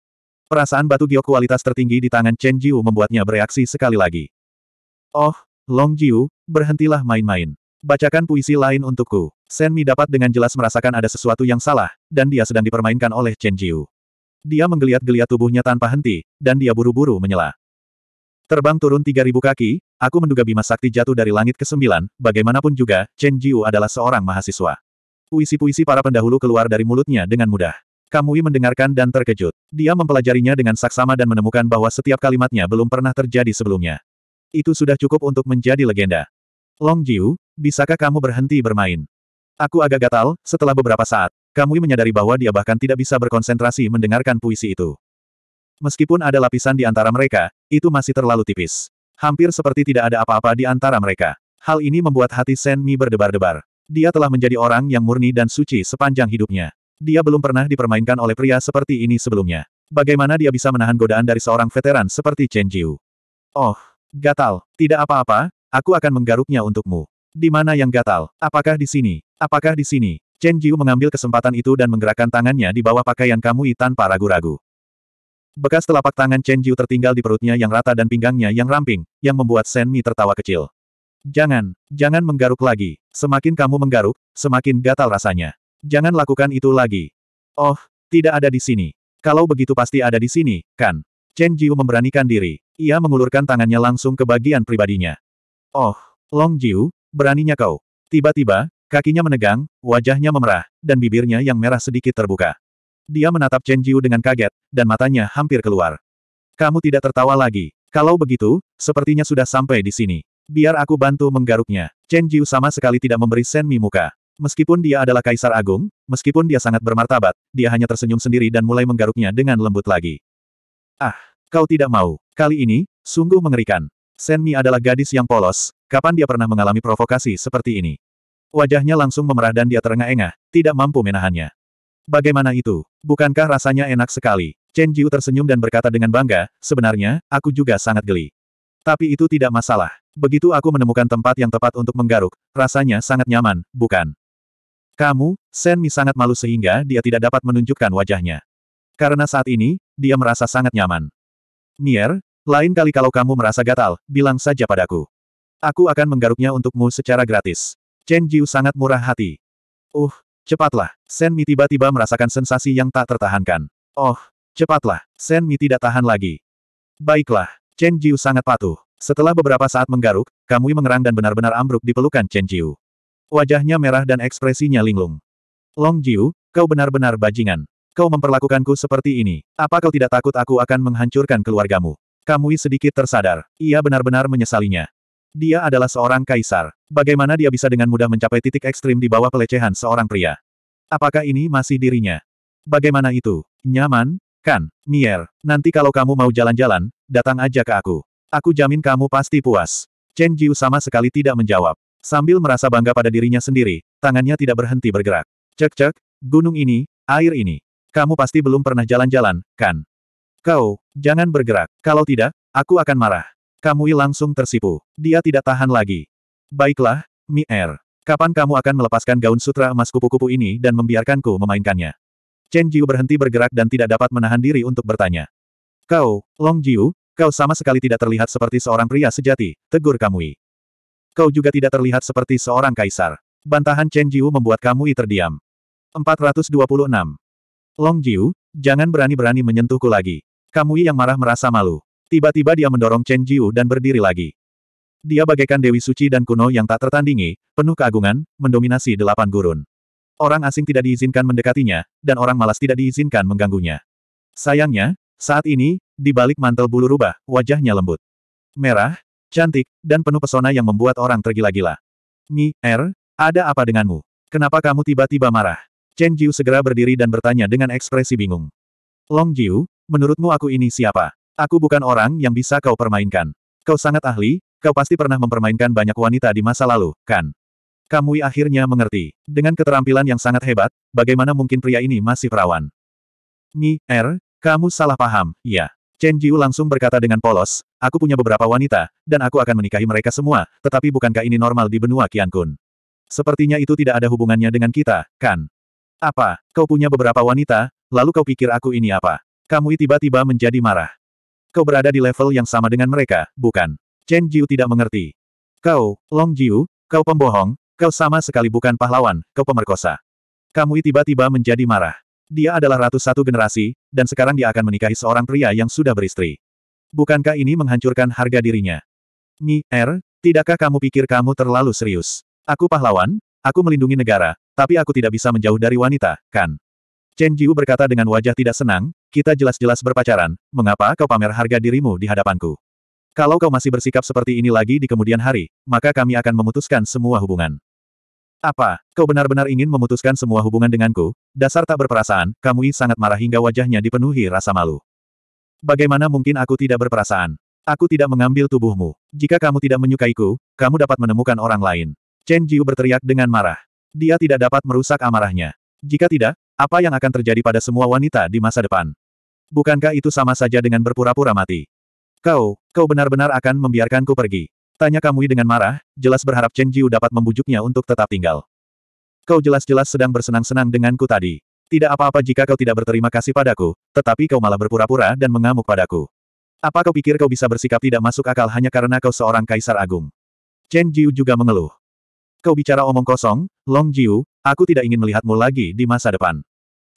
Perasaan batu giok kualitas tertinggi di tangan Chen Jiu membuatnya bereaksi sekali lagi. Oh, Long Jiu, berhentilah main-main. Bacakan puisi lain untukku. Shen Mi dapat dengan jelas merasakan ada sesuatu yang salah, dan dia sedang dipermainkan oleh Chen Jiu. Dia menggeliat-geliat tubuhnya tanpa henti, dan dia buru-buru menyela. Terbang turun 3.000 kaki, aku menduga Bima Sakti jatuh dari langit ke-9, bagaimanapun juga, Chen Jiu adalah seorang mahasiswa. Puisi-puisi para pendahulu keluar dari mulutnya dengan mudah. Kamui mendengarkan dan terkejut. Dia mempelajarinya dengan saksama dan menemukan bahwa setiap kalimatnya belum pernah terjadi sebelumnya. Itu sudah cukup untuk menjadi legenda. Long Jiu, bisakah kamu berhenti bermain? Aku agak gatal, setelah beberapa saat, Kamui menyadari bahwa dia bahkan tidak bisa berkonsentrasi mendengarkan puisi itu. Meskipun ada lapisan di antara mereka, itu masih terlalu tipis. Hampir seperti tidak ada apa-apa di antara mereka. Hal ini membuat hati Sen Mi berdebar-debar. Dia telah menjadi orang yang murni dan suci sepanjang hidupnya. Dia belum pernah dipermainkan oleh pria seperti ini sebelumnya. Bagaimana dia bisa menahan godaan dari seorang veteran seperti Chen Jiu? Oh, gatal. Tidak apa-apa, aku akan menggaruknya untukmu. Di mana yang gatal? Apakah di sini? Apakah di sini? Chen Jiu mengambil kesempatan itu dan menggerakkan tangannya di bawah pakaian Kamui tanpa ragu-ragu. Bekas telapak tangan Chen Jiu tertinggal di perutnya yang rata dan pinggangnya yang ramping, yang membuat Shen Mi tertawa kecil. Jangan, jangan menggaruk lagi. Semakin kamu menggaruk, semakin gatal rasanya. Jangan lakukan itu lagi. Oh, tidak ada di sini. Kalau begitu pasti ada di sini, kan? Chen Jiu memberanikan diri. Ia mengulurkan tangannya langsung ke bagian pribadinya. Oh, Long Jiu, beraninya kau. Tiba-tiba, kakinya menegang, wajahnya memerah, dan bibirnya yang merah sedikit terbuka. Dia menatap Chen Jiu dengan kaget, dan matanya hampir keluar. Kamu tidak tertawa lagi. Kalau begitu, sepertinya sudah sampai di sini. Biar aku bantu menggaruknya. Chen Jiu sama sekali tidak memberi Sen Mi muka. Meskipun dia adalah kaisar agung, meskipun dia sangat bermartabat, dia hanya tersenyum sendiri dan mulai menggaruknya dengan lembut lagi. Ah, kau tidak mau. Kali ini, sungguh mengerikan. Senmi adalah gadis yang polos, kapan dia pernah mengalami provokasi seperti ini? Wajahnya langsung memerah dan dia terengah-engah, tidak mampu menahannya. Bagaimana itu? Bukankah rasanya enak sekali? Chen Jiu tersenyum dan berkata dengan bangga, sebenarnya, aku juga sangat geli. Tapi itu tidak masalah. Begitu aku menemukan tempat yang tepat untuk menggaruk, rasanya sangat nyaman, bukan? Kamu, Sen Mi sangat malu sehingga dia tidak dapat menunjukkan wajahnya. Karena saat ini, dia merasa sangat nyaman. Mier, lain kali kalau kamu merasa gatal, bilang saja padaku. Aku akan menggaruknya untukmu secara gratis. Chen Jiu sangat murah hati. Uh, cepatlah. Sen Mi tiba-tiba merasakan sensasi yang tak tertahankan. Oh, cepatlah. Sen Mi tidak tahan lagi. Baiklah, Chen Jiu sangat patuh. Setelah beberapa saat menggaruk, Kamui mengerang dan benar-benar ambruk di pelukan Chen Jiu. Wajahnya merah dan ekspresinya linglung. Long Jiu, kau benar-benar bajingan. Kau memperlakukanku seperti ini. Apa kau tidak takut aku akan menghancurkan keluargamu? Kamui sedikit tersadar. Ia benar-benar menyesalinya. Dia adalah seorang kaisar. Bagaimana dia bisa dengan mudah mencapai titik ekstrim di bawah pelecehan seorang pria? Apakah ini masih dirinya? Bagaimana itu? Nyaman? Kan, Mier, nanti kalau kamu mau jalan-jalan, datang aja ke aku. Aku jamin kamu pasti puas. Chen Jiu sama sekali tidak menjawab. Sambil merasa bangga pada dirinya sendiri, tangannya tidak berhenti bergerak. Cek-cek, gunung ini, air ini. Kamu pasti belum pernah jalan-jalan, kan? Kau, jangan bergerak. Kalau tidak, aku akan marah. Kamui langsung tersipu. Dia tidak tahan lagi. Baiklah, Mi Mier. Kapan kamu akan melepaskan gaun sutra emas kupu-kupu ini dan membiarkanku memainkannya? Chen Jiu berhenti bergerak dan tidak dapat menahan diri untuk bertanya. Kau, Long Jiu, kau sama sekali tidak terlihat seperti seorang pria sejati, tegur Kamui. Kau juga tidak terlihat seperti seorang kaisar. Bantahan Chen Jiu membuat kamu terdiam. 426. Long Jiu, jangan berani-berani menyentuhku lagi. Kamu yang marah merasa malu. Tiba-tiba dia mendorong Chen Jiu dan berdiri lagi. Dia bagaikan dewi suci dan kuno yang tak tertandingi, penuh keagungan, mendominasi delapan gurun. Orang asing tidak diizinkan mendekatinya, dan orang malas tidak diizinkan mengganggunya. Sayangnya, saat ini, di balik mantel bulu rubah, wajahnya lembut. Merah, cantik, dan penuh pesona yang membuat orang tergila-gila. Mi, Er, ada apa denganmu? Kenapa kamu tiba-tiba marah? Chen Jiu segera berdiri dan bertanya dengan ekspresi bingung. Long Jiu, menurutmu aku ini siapa? Aku bukan orang yang bisa kau permainkan. Kau sangat ahli, kau pasti pernah mempermainkan banyak wanita di masa lalu, kan? Kamui akhirnya mengerti. Dengan keterampilan yang sangat hebat, bagaimana mungkin pria ini masih perawan? Mi, Er, kamu salah paham, ya. Chen Jiu langsung berkata dengan polos, aku punya beberapa wanita, dan aku akan menikahi mereka semua, tetapi bukankah ini normal di benua Kun? Sepertinya itu tidak ada hubungannya dengan kita, kan? Apa, kau punya beberapa wanita, lalu kau pikir aku ini apa? Kamu tiba-tiba menjadi marah. Kau berada di level yang sama dengan mereka, bukan? Chen Jiu tidak mengerti. Kau, Long Jiu, kau pembohong, kau sama sekali bukan pahlawan, kau pemerkosa. Kamu tiba-tiba menjadi marah. Dia adalah ratu satu generasi, dan sekarang dia akan menikahi seorang pria yang sudah beristri. Bukankah ini menghancurkan harga dirinya? Mi, Er, tidakkah kamu pikir kamu terlalu serius? Aku pahlawan, aku melindungi negara, tapi aku tidak bisa menjauh dari wanita, kan? Chen Jiu berkata dengan wajah tidak senang, kita jelas-jelas berpacaran, mengapa kau pamer harga dirimu di hadapanku? Kalau kau masih bersikap seperti ini lagi di kemudian hari, maka kami akan memutuskan semua hubungan. Apa, kau benar-benar ingin memutuskan semua hubungan denganku? Dasar tak berperasaan, Kamui sangat marah hingga wajahnya dipenuhi rasa malu. Bagaimana mungkin aku tidak berperasaan? Aku tidak mengambil tubuhmu. Jika kamu tidak menyukaiku, kamu dapat menemukan orang lain. Chen Jiu berteriak dengan marah. Dia tidak dapat merusak amarahnya. Jika tidak, apa yang akan terjadi pada semua wanita di masa depan? Bukankah itu sama saja dengan berpura-pura mati? Kau, kau benar-benar akan membiarkanku pergi. Tanya Kamui dengan marah, jelas berharap Chen Jiu dapat membujuknya untuk tetap tinggal. Kau jelas-jelas sedang bersenang-senang denganku tadi. Tidak apa-apa jika kau tidak berterima kasih padaku, tetapi kau malah berpura-pura dan mengamuk padaku. Apa kau pikir kau bisa bersikap tidak masuk akal hanya karena kau seorang kaisar agung? Chen Jiu juga mengeluh. Kau bicara omong kosong, Long Jiu, aku tidak ingin melihatmu lagi di masa depan.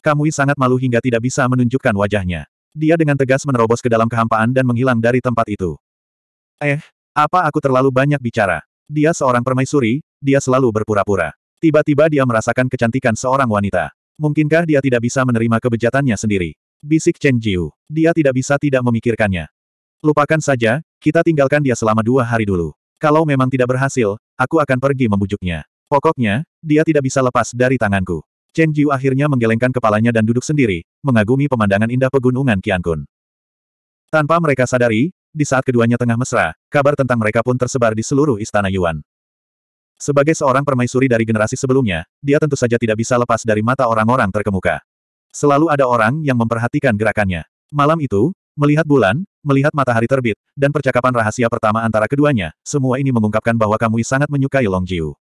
Kamui sangat malu hingga tidak bisa menunjukkan wajahnya. Dia dengan tegas menerobos ke dalam kehampaan dan menghilang dari tempat itu. Eh, apa aku terlalu banyak bicara? Dia seorang permaisuri, dia selalu berpura-pura. Tiba-tiba dia merasakan kecantikan seorang wanita. Mungkinkah dia tidak bisa menerima kebejatannya sendiri? Bisik Chen Jiu. Dia tidak bisa tidak memikirkannya. Lupakan saja, kita tinggalkan dia selama dua hari dulu. Kalau memang tidak berhasil, aku akan pergi membujuknya. Pokoknya, dia tidak bisa lepas dari tanganku. Chen Jiu akhirnya menggelengkan kepalanya dan duduk sendiri, mengagumi pemandangan indah pegunungan Qiankun. Tanpa mereka sadari, di saat keduanya tengah mesra, kabar tentang mereka pun tersebar di seluruh istana Yuan. Sebagai seorang permaisuri dari generasi sebelumnya, dia tentu saja tidak bisa lepas dari mata orang-orang terkemuka. Selalu ada orang yang memperhatikan gerakannya. Malam itu, melihat bulan, melihat matahari terbit, dan percakapan rahasia pertama antara keduanya, semua ini mengungkapkan bahwa Kamui sangat menyukai Long Jiu.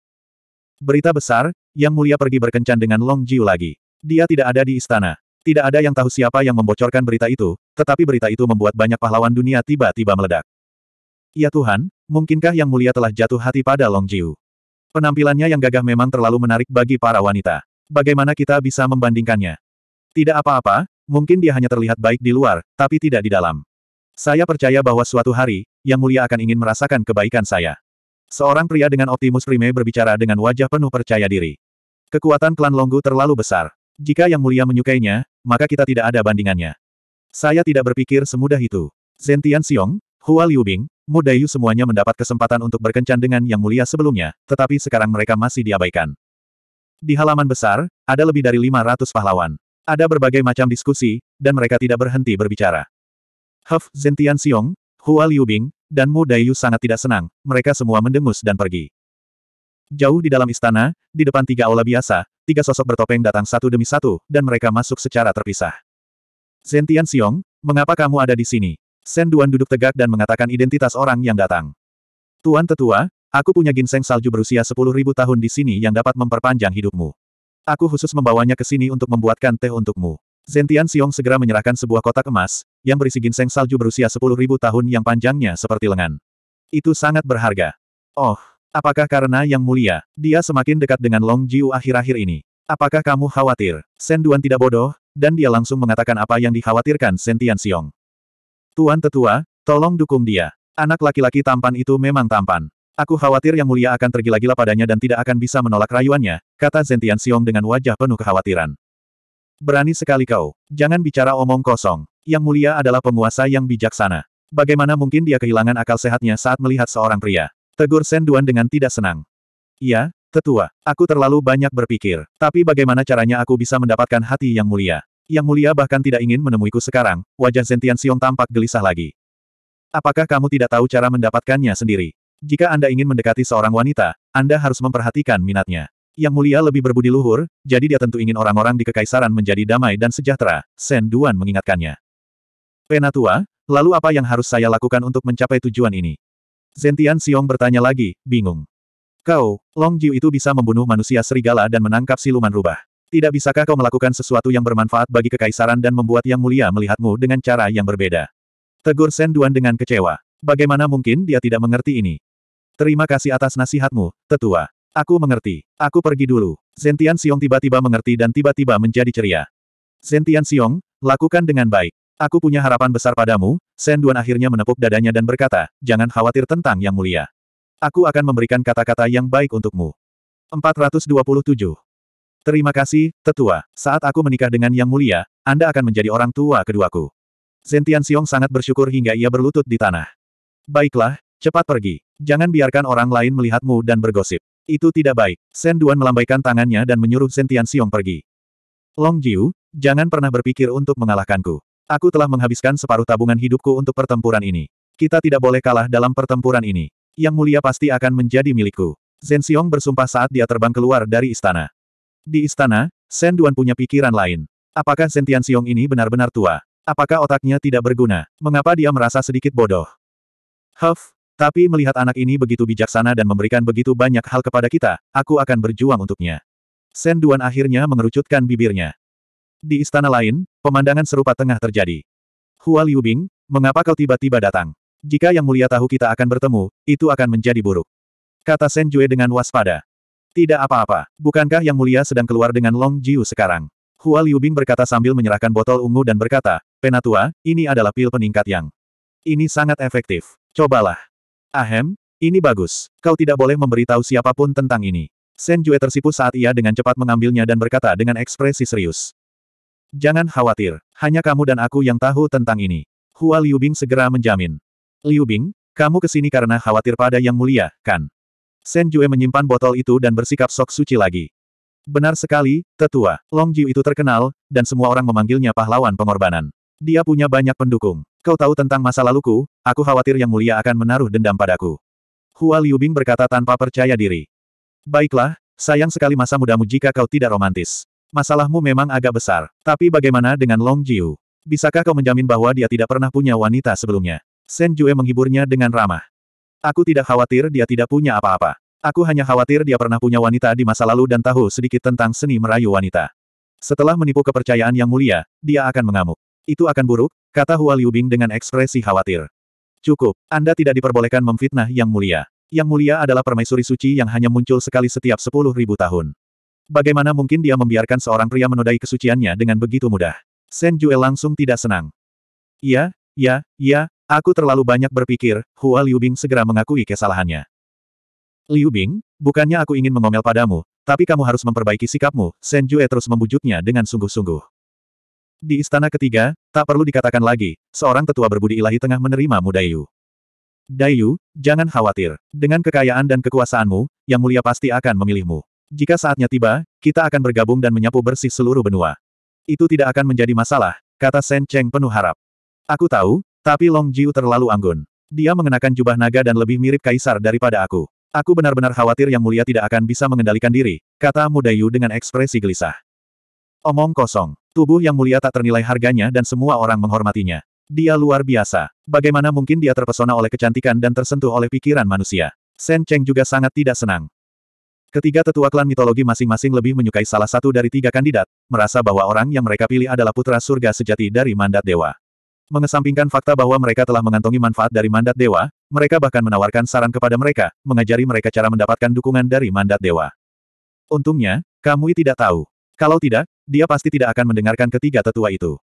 Berita besar, Yang Mulia pergi berkencan dengan Long Jiu lagi. Dia tidak ada di istana. Tidak ada yang tahu siapa yang membocorkan berita itu, tetapi berita itu membuat banyak pahlawan dunia tiba-tiba meledak. Ya Tuhan, mungkinkah yang mulia telah jatuh hati pada Long Jiu? Penampilannya yang gagah memang terlalu menarik bagi para wanita. Bagaimana kita bisa membandingkannya? Tidak apa-apa, mungkin dia hanya terlihat baik di luar, tapi tidak di dalam. Saya percaya bahwa suatu hari, Yang Mulia akan ingin merasakan kebaikan saya. Seorang pria dengan Optimus Prime berbicara dengan wajah penuh percaya diri. Kekuatan klan Longgu terlalu besar. Jika Yang Mulia menyukainya, maka kita tidak ada bandingannya. Saya tidak berpikir semudah itu. Zentian Xiong, Hua Liubing, Mu Dayu semuanya mendapat kesempatan untuk berkencan dengan Yang Mulia sebelumnya, tetapi sekarang mereka masih diabaikan. Di halaman besar, ada lebih dari 500 pahlawan. Ada berbagai macam diskusi, dan mereka tidak berhenti berbicara. Huff, Zentian Xiong, Hua Liubing, dan Mu Dayu sangat tidak senang, mereka semua mendengus dan pergi. Jauh di dalam istana, di depan tiga aula biasa, tiga sosok bertopeng datang satu demi satu, dan mereka masuk secara terpisah. Zentian Tian Xiong, mengapa kamu ada di sini? Shen Duan duduk tegak dan mengatakan identitas orang yang datang. Tuan Tetua, aku punya ginseng salju berusia 10.000 tahun di sini yang dapat memperpanjang hidupmu. Aku khusus membawanya ke sini untuk membuatkan teh untukmu. Zentian Xiong segera menyerahkan sebuah kotak emas, yang berisi ginseng salju berusia 10.000 tahun yang panjangnya seperti lengan. Itu sangat berharga. Oh, Apakah karena yang mulia, dia semakin dekat dengan Long Jiu akhir-akhir ini? Apakah kamu khawatir? Shen Duan tidak bodoh, dan dia langsung mengatakan apa yang dikhawatirkan Shen Tian Xiong. Tuan Tetua, tolong dukung dia. Anak laki-laki tampan itu memang tampan. Aku khawatir yang mulia akan tergila-gila padanya dan tidak akan bisa menolak rayuannya, kata Shen Tian Xiong dengan wajah penuh kekhawatiran. Berani sekali kau. Jangan bicara omong kosong. Yang mulia adalah penguasa yang bijaksana. Bagaimana mungkin dia kehilangan akal sehatnya saat melihat seorang pria? Tegur Duan dengan tidak senang. Ya, tetua, aku terlalu banyak berpikir. Tapi bagaimana caranya aku bisa mendapatkan hati yang mulia? Yang mulia bahkan tidak ingin menemuiku sekarang, wajah Zentian Xiong tampak gelisah lagi. Apakah kamu tidak tahu cara mendapatkannya sendiri? Jika Anda ingin mendekati seorang wanita, Anda harus memperhatikan minatnya. Yang mulia lebih berbudi luhur, jadi dia tentu ingin orang-orang di kekaisaran menjadi damai dan sejahtera, Sen Duan mengingatkannya. Penatua, lalu apa yang harus saya lakukan untuk mencapai tujuan ini? Zentian Xiong bertanya lagi, bingung. Kau, Long Jiu itu bisa membunuh manusia serigala dan menangkap siluman rubah. Tidak bisakah kau melakukan sesuatu yang bermanfaat bagi kekaisaran dan membuat yang mulia melihatmu dengan cara yang berbeda? Tegur Shen Duan dengan kecewa. Bagaimana mungkin dia tidak mengerti ini? Terima kasih atas nasihatmu, tetua. Aku mengerti. Aku pergi dulu. Zentian Xiong tiba-tiba mengerti dan tiba-tiba menjadi ceria. Zentian Xiong, lakukan dengan baik. Aku punya harapan besar padamu, Shen Duan akhirnya menepuk dadanya dan berkata, jangan khawatir tentang Yang Mulia. Aku akan memberikan kata-kata yang baik untukmu. 427. Terima kasih, tetua. Saat aku menikah dengan Yang Mulia, Anda akan menjadi orang tua keduaku. Zentian Xiong sangat bersyukur hingga ia berlutut di tanah. Baiklah, cepat pergi. Jangan biarkan orang lain melihatmu dan bergosip. Itu tidak baik. Shen Duan melambaikan tangannya dan menyuruh Zentian Xiong pergi. Long Jiu, jangan pernah berpikir untuk mengalahkanku. Aku telah menghabiskan separuh tabungan hidupku untuk pertempuran ini. Kita tidak boleh kalah dalam pertempuran ini. Yang mulia pasti akan menjadi milikku. Zhen Xiong bersumpah saat dia terbang keluar dari istana. Di istana, Shen Duan punya pikiran lain. Apakah Shen Xiong ini benar-benar tua? Apakah otaknya tidak berguna? Mengapa dia merasa sedikit bodoh? Huff, tapi melihat anak ini begitu bijaksana dan memberikan begitu banyak hal kepada kita, aku akan berjuang untuknya. Shen Duan akhirnya mengerucutkan bibirnya. Di istana lain, pemandangan serupa tengah terjadi. Hua Liubing, mengapa kau tiba-tiba datang? Jika Yang Mulia tahu kita akan bertemu, itu akan menjadi buruk. Kata Shen Jue dengan waspada. Tidak apa-apa, bukankah Yang Mulia sedang keluar dengan Long Jiu sekarang? Hua Liubing berkata sambil menyerahkan botol ungu dan berkata, Penatua, ini adalah pil peningkat yang. Ini sangat efektif. Cobalah. Ahem, ini bagus. Kau tidak boleh memberitahu siapapun tentang ini. Shen Jue tersipu saat ia dengan cepat mengambilnya dan berkata dengan ekspresi serius. Jangan khawatir, hanya kamu dan aku yang tahu tentang ini. Hua Liu Bing segera menjamin. Liu Bing, kamu kesini karena khawatir pada yang mulia, kan? Shen Jue menyimpan botol itu dan bersikap sok suci lagi. Benar sekali, tetua, Long Jiu itu terkenal, dan semua orang memanggilnya pahlawan pengorbanan. Dia punya banyak pendukung. Kau tahu tentang masa laluku, aku khawatir yang mulia akan menaruh dendam padaku. Hua Liu Bing berkata tanpa percaya diri. Baiklah, sayang sekali masa mudamu jika kau tidak romantis masalahmu memang agak besar. Tapi bagaimana dengan Long Jiu? Bisakah kau menjamin bahwa dia tidak pernah punya wanita sebelumnya? Shen Jue menghiburnya dengan ramah. Aku tidak khawatir dia tidak punya apa-apa. Aku hanya khawatir dia pernah punya wanita di masa lalu dan tahu sedikit tentang seni merayu wanita. Setelah menipu kepercayaan yang mulia, dia akan mengamuk. Itu akan buruk, kata Hua Liu Bing dengan ekspresi khawatir. Cukup, Anda tidak diperbolehkan memfitnah yang mulia. Yang mulia adalah permaisuri suci yang hanya muncul sekali setiap sepuluh ribu tahun. Bagaimana mungkin dia membiarkan seorang pria menodai kesuciannya dengan begitu mudah? Shen Jue langsung tidak senang. Iya, ya, ya, aku terlalu banyak berpikir, Hua Liu Bing segera mengakui kesalahannya. Liu Bing, bukannya aku ingin mengomel padamu, tapi kamu harus memperbaiki sikapmu, Shen Jue terus membujuknya dengan sungguh-sungguh. Di istana ketiga, tak perlu dikatakan lagi, seorang tetua berbudi ilahi tengah menerima Mudayu. Dayu, jangan khawatir. Dengan kekayaan dan kekuasaanmu, Yang Mulia pasti akan memilihmu. Jika saatnya tiba, kita akan bergabung dan menyapu bersih seluruh benua. Itu tidak akan menjadi masalah, kata Shen Cheng penuh harap. Aku tahu, tapi Long Jiu terlalu anggun. Dia mengenakan jubah naga dan lebih mirip kaisar daripada aku. Aku benar-benar khawatir yang mulia tidak akan bisa mengendalikan diri, kata Mudayu dengan ekspresi gelisah. Omong kosong. Tubuh yang mulia tak ternilai harganya dan semua orang menghormatinya. Dia luar biasa. Bagaimana mungkin dia terpesona oleh kecantikan dan tersentuh oleh pikiran manusia? Shen Cheng juga sangat tidak senang. Ketiga tetua klan mitologi masing-masing lebih menyukai salah satu dari tiga kandidat, merasa bahwa orang yang mereka pilih adalah putra surga sejati dari mandat dewa. Mengesampingkan fakta bahwa mereka telah mengantongi manfaat dari mandat dewa, mereka bahkan menawarkan saran kepada mereka, mengajari mereka cara mendapatkan dukungan dari mandat dewa. Untungnya, Kamui tidak tahu. Kalau tidak, dia pasti tidak akan mendengarkan ketiga tetua itu.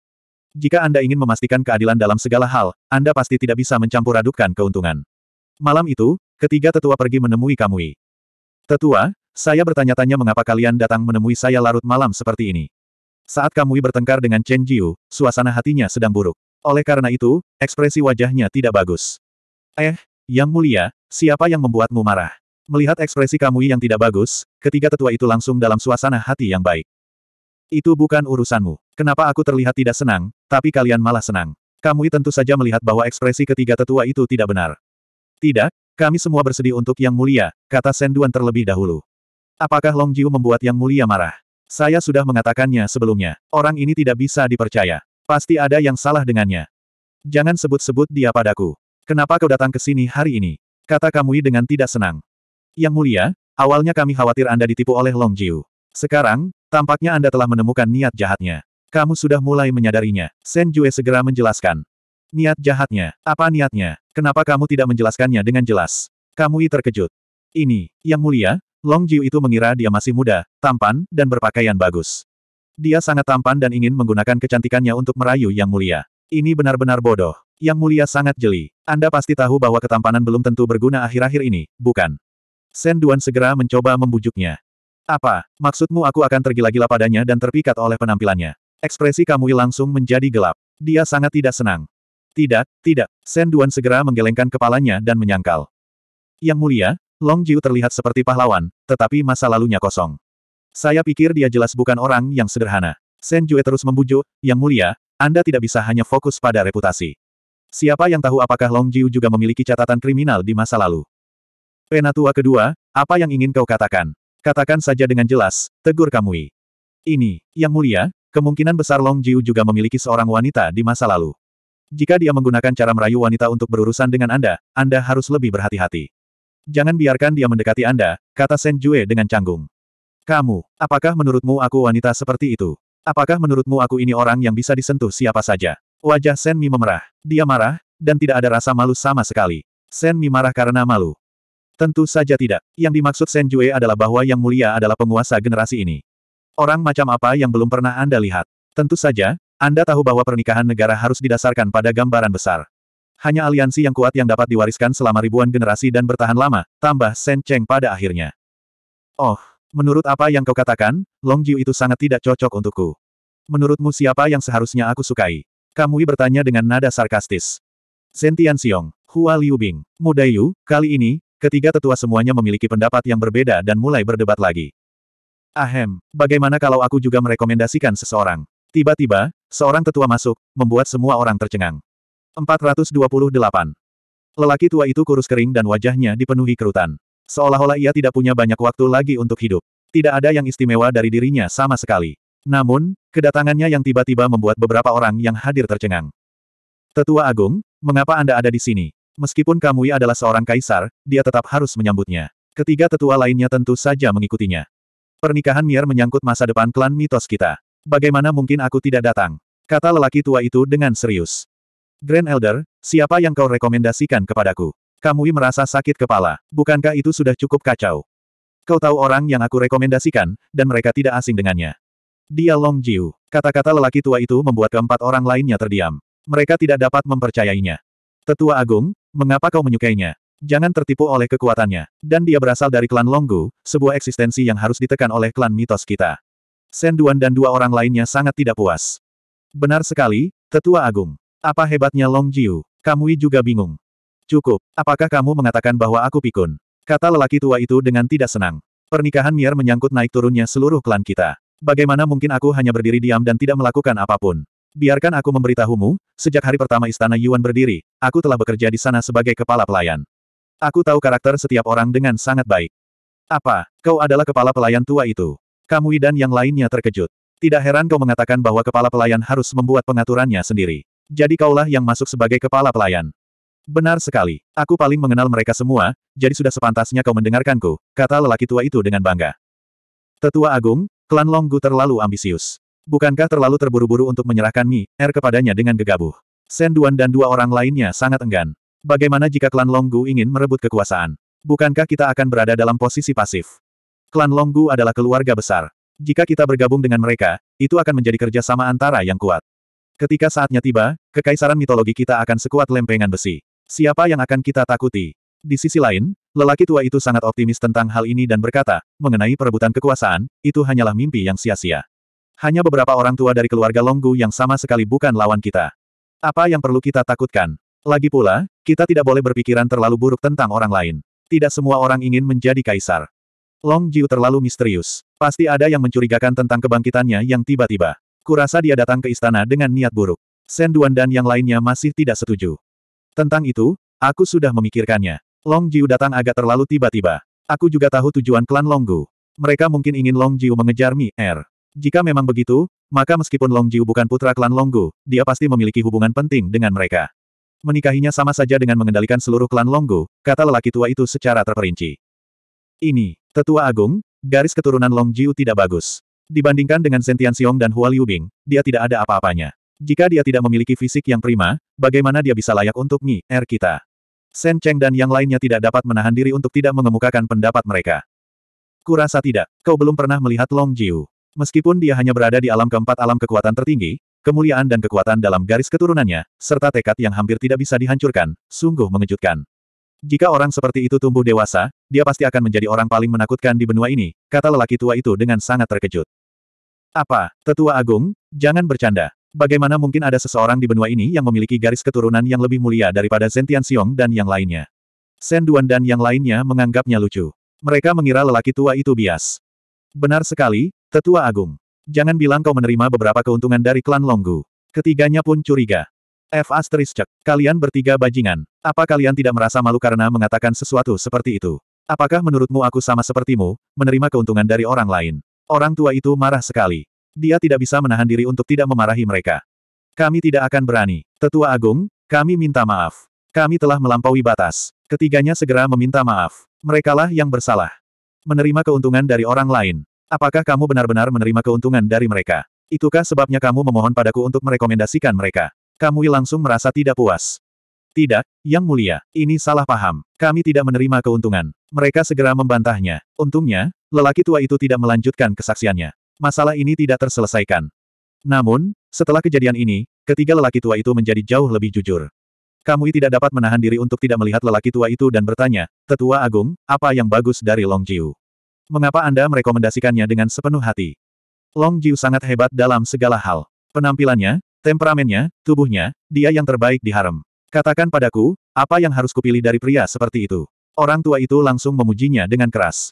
Jika Anda ingin memastikan keadilan dalam segala hal, Anda pasti tidak bisa mencampur adukkan keuntungan. Malam itu, ketiga tetua pergi menemui Kamui. Tetua, saya bertanya-tanya mengapa kalian datang menemui saya larut malam seperti ini. Saat Kamui bertengkar dengan Chen Jiu, suasana hatinya sedang buruk. Oleh karena itu, ekspresi wajahnya tidak bagus. Eh, Yang Mulia, siapa yang membuatmu marah? Melihat ekspresi Kamui yang tidak bagus, ketiga tetua itu langsung dalam suasana hati yang baik. Itu bukan urusanmu. Kenapa aku terlihat tidak senang, tapi kalian malah senang. Kamui tentu saja melihat bahwa ekspresi ketiga tetua itu tidak benar. Tidak, kami semua bersedih untuk Yang Mulia, kata Senduan terlebih dahulu. Apakah Long Jiu membuat Yang Mulia marah? Saya sudah mengatakannya sebelumnya. Orang ini tidak bisa dipercaya. Pasti ada yang salah dengannya. Jangan sebut-sebut dia padaku. Kenapa kau datang ke sini hari ini? Kata Kamui dengan tidak senang. Yang Mulia, awalnya kami khawatir Anda ditipu oleh Long Jiu. Sekarang, tampaknya Anda telah menemukan niat jahatnya. Kamu sudah mulai menyadarinya. Sen Jue segera menjelaskan. Niat jahatnya, apa niatnya? Kenapa kamu tidak menjelaskannya dengan jelas? Kamui terkejut. Ini, yang mulia, Long Jiu itu mengira dia masih muda, tampan, dan berpakaian bagus. Dia sangat tampan dan ingin menggunakan kecantikannya untuk merayu Yang Mulia. Ini benar-benar bodoh. Yang Mulia sangat jeli. Anda pasti tahu bahwa ketampanan belum tentu berguna akhir-akhir ini, bukan? Sen Duan segera mencoba membujuknya. Apa, maksudmu aku akan tergila-gila padanya dan terpikat oleh penampilannya? Ekspresi Kamui langsung menjadi gelap. Dia sangat tidak senang. Tidak, tidak. Shen Duan segera menggelengkan kepalanya dan menyangkal. Yang mulia, Long Jiu terlihat seperti pahlawan, tetapi masa lalunya kosong. Saya pikir dia jelas bukan orang yang sederhana. Shen Jue terus membujuk, Yang mulia, Anda tidak bisa hanya fokus pada reputasi. Siapa yang tahu apakah Long Jiu juga memiliki catatan kriminal di masa lalu? Penatua kedua, apa yang ingin kau katakan? Katakan saja dengan jelas, tegur Kamui. Ini, Yang mulia, kemungkinan besar Long Jiu juga memiliki seorang wanita di masa lalu. Jika dia menggunakan cara merayu wanita untuk berurusan dengan Anda, Anda harus lebih berhati-hati. Jangan biarkan dia mendekati Anda, kata Shen Jue dengan canggung. Kamu, apakah menurutmu aku wanita seperti itu? Apakah menurutmu aku ini orang yang bisa disentuh siapa saja? Wajah Shen Mi memerah. Dia marah, dan tidak ada rasa malu sama sekali. Shen Mi marah karena malu. Tentu saja tidak. Yang dimaksud Shen Jue adalah bahwa yang mulia adalah penguasa generasi ini. Orang macam apa yang belum pernah Anda lihat? Tentu saja, anda tahu bahwa pernikahan negara harus didasarkan pada gambaran besar. Hanya aliansi yang kuat yang dapat diwariskan selama ribuan generasi dan bertahan lama, tambah Shen Cheng pada akhirnya. Oh, menurut apa yang kau katakan, Long Jiu itu sangat tidak cocok untukku. Menurutmu siapa yang seharusnya aku sukai? Kamui bertanya dengan nada sarkastis. Shen Tianxiong, Hua Liubing, Muda Yu, kali ini, ketiga tetua semuanya memiliki pendapat yang berbeda dan mulai berdebat lagi. Ahem, bagaimana kalau aku juga merekomendasikan seseorang? Tiba-tiba, seorang tetua masuk, membuat semua orang tercengang. 428. Lelaki tua itu kurus kering dan wajahnya dipenuhi kerutan. Seolah-olah ia tidak punya banyak waktu lagi untuk hidup. Tidak ada yang istimewa dari dirinya sama sekali. Namun, kedatangannya yang tiba-tiba membuat beberapa orang yang hadir tercengang. Tetua Agung, mengapa Anda ada di sini? Meskipun Kamui adalah seorang kaisar, dia tetap harus menyambutnya. Ketiga tetua lainnya tentu saja mengikutinya. Pernikahan Mier menyangkut masa depan klan mitos kita. Bagaimana mungkin aku tidak datang? Kata lelaki tua itu dengan serius. Grand Elder, siapa yang kau rekomendasikan kepadaku? Kamui merasa sakit kepala. Bukankah itu sudah cukup kacau? Kau tahu orang yang aku rekomendasikan, dan mereka tidak asing dengannya. Dia Long Jiu. Kata-kata lelaki tua itu membuat keempat orang lainnya terdiam. Mereka tidak dapat mempercayainya. Tetua Agung, mengapa kau menyukainya? Jangan tertipu oleh kekuatannya. Dan dia berasal dari klan Longgu, sebuah eksistensi yang harus ditekan oleh klan mitos kita. Senduan dan dua orang lainnya sangat tidak puas. Benar sekali, Tetua Agung. Apa hebatnya Long Jiu? Kamui juga bingung. Cukup, apakah kamu mengatakan bahwa aku pikun? Kata lelaki tua itu dengan tidak senang. Pernikahan Mier menyangkut naik turunnya seluruh klan kita. Bagaimana mungkin aku hanya berdiri diam dan tidak melakukan apapun? Biarkan aku memberitahumu, sejak hari pertama istana Yuan berdiri, aku telah bekerja di sana sebagai kepala pelayan. Aku tahu karakter setiap orang dengan sangat baik. Apa, kau adalah kepala pelayan tua itu? Kamui dan yang lainnya terkejut. Tidak heran kau mengatakan bahwa kepala pelayan harus membuat pengaturannya sendiri. Jadi kaulah yang masuk sebagai kepala pelayan. Benar sekali. Aku paling mengenal mereka semua, jadi sudah sepantasnya kau mendengarkanku, kata lelaki tua itu dengan bangga. Tetua Agung, klan Longgu terlalu ambisius. Bukankah terlalu terburu-buru untuk menyerahkan Mi, Er kepadanya dengan gegabah. Sen Duan dan dua orang lainnya sangat enggan. Bagaimana jika klan Longgu ingin merebut kekuasaan? Bukankah kita akan berada dalam posisi pasif? Klan Longgu adalah keluarga besar. Jika kita bergabung dengan mereka, itu akan menjadi kerjasama antara yang kuat. Ketika saatnya tiba, kekaisaran mitologi kita akan sekuat lempengan besi. Siapa yang akan kita takuti? Di sisi lain, lelaki tua itu sangat optimis tentang hal ini dan berkata, mengenai perebutan kekuasaan, itu hanyalah mimpi yang sia-sia. Hanya beberapa orang tua dari keluarga Longgu yang sama sekali bukan lawan kita. Apa yang perlu kita takutkan? Lagi pula, kita tidak boleh berpikiran terlalu buruk tentang orang lain. Tidak semua orang ingin menjadi kaisar. Long Jiu terlalu misterius. Pasti ada yang mencurigakan tentang kebangkitannya yang tiba-tiba. Kurasa dia datang ke istana dengan niat buruk. Shen Duan dan yang lainnya masih tidak setuju. Tentang itu, aku sudah memikirkannya. Long Jiu datang agak terlalu tiba-tiba. Aku juga tahu tujuan klan Long Gu. Mereka mungkin ingin Long Jiu mengejar Mi Er. Jika memang begitu, maka meskipun Long Jiu bukan putra klan Long Gu, dia pasti memiliki hubungan penting dengan mereka. Menikahinya sama saja dengan mengendalikan seluruh klan Long Gu. kata lelaki tua itu secara terperinci. Ini, Tetua Agung, garis keturunan Long Jiu tidak bagus. Dibandingkan dengan Sentian Xiong dan Hua Liubing, dia tidak ada apa-apanya. Jika dia tidak memiliki fisik yang prima, bagaimana dia bisa layak untuk Mi Er kita? Shen Cheng dan yang lainnya tidak dapat menahan diri untuk tidak mengemukakan pendapat mereka. Kurasa tidak, kau belum pernah melihat Long Jiu. Meskipun dia hanya berada di alam keempat alam kekuatan tertinggi, kemuliaan dan kekuatan dalam garis keturunannya, serta tekad yang hampir tidak bisa dihancurkan, sungguh mengejutkan. Jika orang seperti itu tumbuh dewasa, dia pasti akan menjadi orang paling menakutkan di benua ini, kata lelaki tua itu dengan sangat terkejut. Apa, tetua agung, jangan bercanda. Bagaimana mungkin ada seseorang di benua ini yang memiliki garis keturunan yang lebih mulia daripada Zentian Xiong dan yang lainnya? Shen Duan dan yang lainnya menganggapnya lucu. Mereka mengira lelaki tua itu bias. Benar sekali, tetua agung. Jangan bilang kau menerima beberapa keuntungan dari klan Longgu. Ketiganya pun curiga. F cek, kalian bertiga bajingan. Apa kalian tidak merasa malu karena mengatakan sesuatu seperti itu? Apakah menurutmu aku sama sepertimu, menerima keuntungan dari orang lain? Orang tua itu marah sekali. Dia tidak bisa menahan diri untuk tidak memarahi mereka. Kami tidak akan berani. Tetua Agung, kami minta maaf. Kami telah melampaui batas. Ketiganya segera meminta maaf. Merekalah yang bersalah. Menerima keuntungan dari orang lain. Apakah kamu benar-benar menerima keuntungan dari mereka? Itukah sebabnya kamu memohon padaku untuk merekomendasikan mereka? Kamui langsung merasa tidak puas. Tidak, Yang Mulia, ini salah paham. Kami tidak menerima keuntungan. Mereka segera membantahnya. Untungnya, lelaki tua itu tidak melanjutkan kesaksiannya. Masalah ini tidak terselesaikan. Namun, setelah kejadian ini, ketiga lelaki tua itu menjadi jauh lebih jujur. Kamui tidak dapat menahan diri untuk tidak melihat lelaki tua itu dan bertanya, Tetua Agung, apa yang bagus dari Long Jiu? Mengapa Anda merekomendasikannya dengan sepenuh hati? Long Jiu sangat hebat dalam segala hal. Penampilannya, Temperamennya, tubuhnya, dia yang terbaik di harem. Katakan padaku, apa yang harus kupilih dari pria seperti itu? Orang tua itu langsung memujinya dengan keras.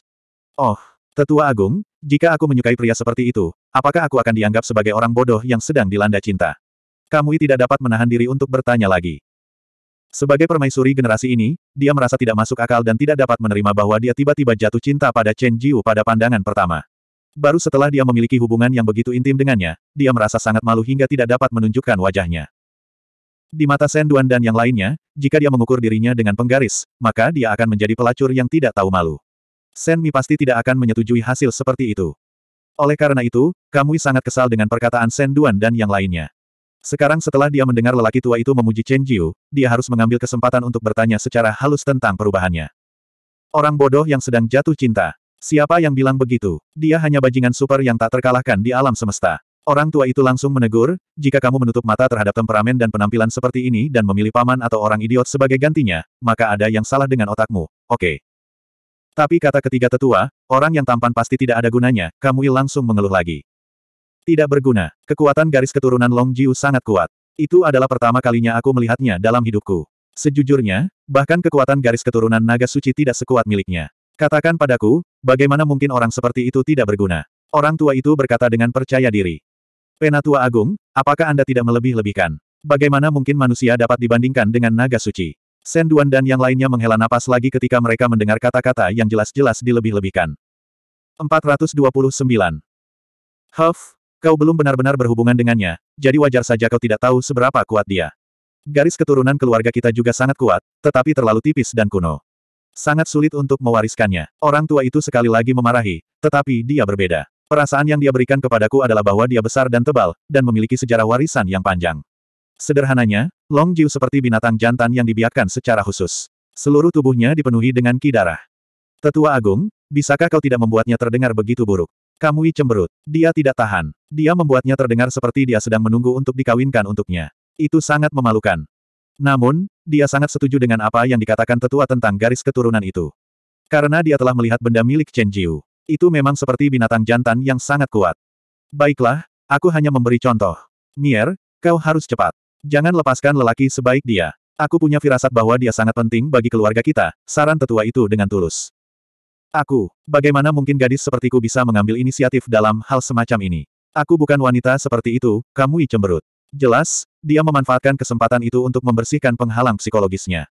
Oh, tetua agung, jika aku menyukai pria seperti itu, apakah aku akan dianggap sebagai orang bodoh yang sedang dilanda cinta? Kamu tidak dapat menahan diri untuk bertanya lagi. Sebagai permaisuri generasi ini, dia merasa tidak masuk akal dan tidak dapat menerima bahwa dia tiba-tiba jatuh cinta pada Chen Jiu pada pandangan pertama. Baru setelah dia memiliki hubungan yang begitu intim dengannya, dia merasa sangat malu hingga tidak dapat menunjukkan wajahnya. Di mata Sen Duan dan yang lainnya, jika dia mengukur dirinya dengan penggaris, maka dia akan menjadi pelacur yang tidak tahu malu. Sen Mi pasti tidak akan menyetujui hasil seperti itu. Oleh karena itu, Kamui sangat kesal dengan perkataan Sen Duan dan yang lainnya. Sekarang setelah dia mendengar lelaki tua itu memuji Chen Jiu, dia harus mengambil kesempatan untuk bertanya secara halus tentang perubahannya. Orang bodoh yang sedang jatuh cinta. Siapa yang bilang begitu? Dia hanya bajingan super yang tak terkalahkan di alam semesta. Orang tua itu langsung menegur, jika kamu menutup mata terhadap temperamen dan penampilan seperti ini dan memilih paman atau orang idiot sebagai gantinya, maka ada yang salah dengan otakmu, oke. Okay. Tapi kata ketiga tetua, orang yang tampan pasti tidak ada gunanya, Kamui langsung mengeluh lagi. Tidak berguna, kekuatan garis keturunan Long Jiu sangat kuat. Itu adalah pertama kalinya aku melihatnya dalam hidupku. Sejujurnya, bahkan kekuatan garis keturunan naga suci tidak sekuat miliknya. Katakan padaku, Bagaimana mungkin orang seperti itu tidak berguna? Orang tua itu berkata dengan percaya diri. Penatua Agung, apakah Anda tidak melebih-lebihkan? Bagaimana mungkin manusia dapat dibandingkan dengan naga suci? Sen Duan dan yang lainnya menghela napas lagi ketika mereka mendengar kata-kata yang jelas-jelas dilebih-lebihkan. 429. Huff, kau belum benar-benar berhubungan dengannya, jadi wajar saja kau tidak tahu seberapa kuat dia. Garis keturunan keluarga kita juga sangat kuat, tetapi terlalu tipis dan kuno. Sangat sulit untuk mewariskannya. Orang tua itu sekali lagi memarahi, tetapi dia berbeda. Perasaan yang dia berikan kepadaku adalah bahwa dia besar dan tebal, dan memiliki sejarah warisan yang panjang. Sederhananya, Long Jiu seperti binatang jantan yang dibiarkan secara khusus. Seluruh tubuhnya dipenuhi dengan ki darah. Tetua Agung, bisakah kau tidak membuatnya terdengar begitu buruk? Kamui cemberut. Dia tidak tahan. Dia membuatnya terdengar seperti dia sedang menunggu untuk dikawinkan untuknya. Itu sangat memalukan. Namun, dia sangat setuju dengan apa yang dikatakan tetua tentang garis keturunan itu. Karena dia telah melihat benda milik Chen Jiu. Itu memang seperti binatang jantan yang sangat kuat. Baiklah, aku hanya memberi contoh. Mier, kau harus cepat. Jangan lepaskan lelaki sebaik dia. Aku punya firasat bahwa dia sangat penting bagi keluarga kita, saran tetua itu dengan tulus. Aku, bagaimana mungkin gadis sepertiku bisa mengambil inisiatif dalam hal semacam ini? Aku bukan wanita seperti itu, Kamu cemberut. Jelas, dia memanfaatkan kesempatan itu untuk membersihkan penghalang psikologisnya.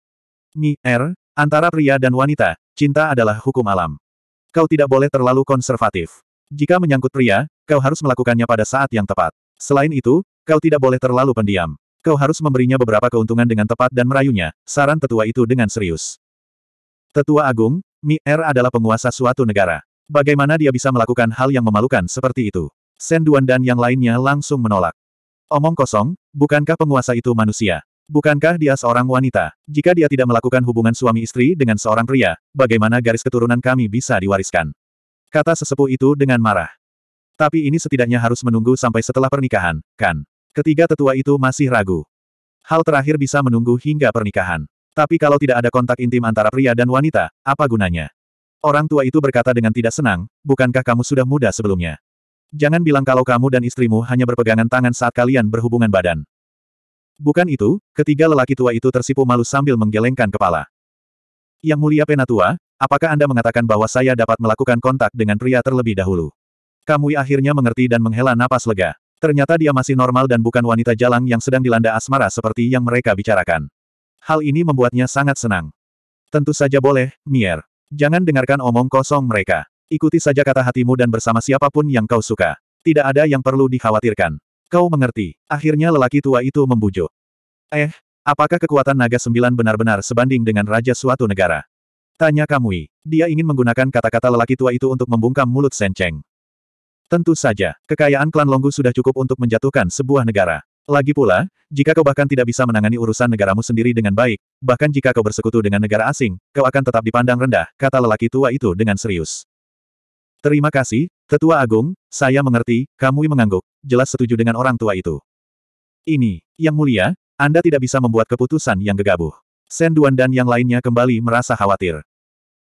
Mi, Er, antara pria dan wanita, cinta adalah hukum alam. Kau tidak boleh terlalu konservatif. Jika menyangkut pria, kau harus melakukannya pada saat yang tepat. Selain itu, kau tidak boleh terlalu pendiam. Kau harus memberinya beberapa keuntungan dengan tepat dan merayunya, saran tetua itu dengan serius. Tetua Agung, Mi Er adalah penguasa suatu negara. Bagaimana dia bisa melakukan hal yang memalukan seperti itu? Sen Duan dan yang lainnya langsung menolak. Omong kosong, bukankah penguasa itu manusia? Bukankah dia seorang wanita? Jika dia tidak melakukan hubungan suami istri dengan seorang pria, bagaimana garis keturunan kami bisa diwariskan? Kata sesepuh itu dengan marah. Tapi ini setidaknya harus menunggu sampai setelah pernikahan, kan? Ketiga tetua itu masih ragu. Hal terakhir bisa menunggu hingga pernikahan. Tapi kalau tidak ada kontak intim antara pria dan wanita, apa gunanya? Orang tua itu berkata dengan tidak senang, bukankah kamu sudah muda sebelumnya? Jangan bilang kalau kamu dan istrimu hanya berpegangan tangan saat kalian berhubungan badan. Bukan itu, ketiga lelaki tua itu tersipu malu sambil menggelengkan kepala. Yang mulia Penatua, apakah Anda mengatakan bahwa saya dapat melakukan kontak dengan pria terlebih dahulu? Kamui akhirnya mengerti dan menghela napas lega. Ternyata dia masih normal dan bukan wanita jalang yang sedang dilanda asmara seperti yang mereka bicarakan. Hal ini membuatnya sangat senang. Tentu saja boleh, Mier. Jangan dengarkan omong kosong mereka. Ikuti saja kata hatimu dan bersama siapapun yang kau suka. Tidak ada yang perlu dikhawatirkan. Kau mengerti. Akhirnya lelaki tua itu membujuk. Eh, apakah kekuatan naga sembilan benar-benar sebanding dengan raja suatu negara? Tanya Kamui. Dia ingin menggunakan kata-kata lelaki tua itu untuk membungkam mulut Senceng. Tentu saja, kekayaan klan Longgu sudah cukup untuk menjatuhkan sebuah negara. Lagi pula, jika kau bahkan tidak bisa menangani urusan negaramu sendiri dengan baik, bahkan jika kau bersekutu dengan negara asing, kau akan tetap dipandang rendah, kata lelaki tua itu dengan serius. Terima kasih, Tetua Agung, saya mengerti, Kamui mengangguk, jelas setuju dengan orang tua itu. Ini, Yang Mulia, Anda tidak bisa membuat keputusan yang gegabah. Sen Duan dan yang lainnya kembali merasa khawatir.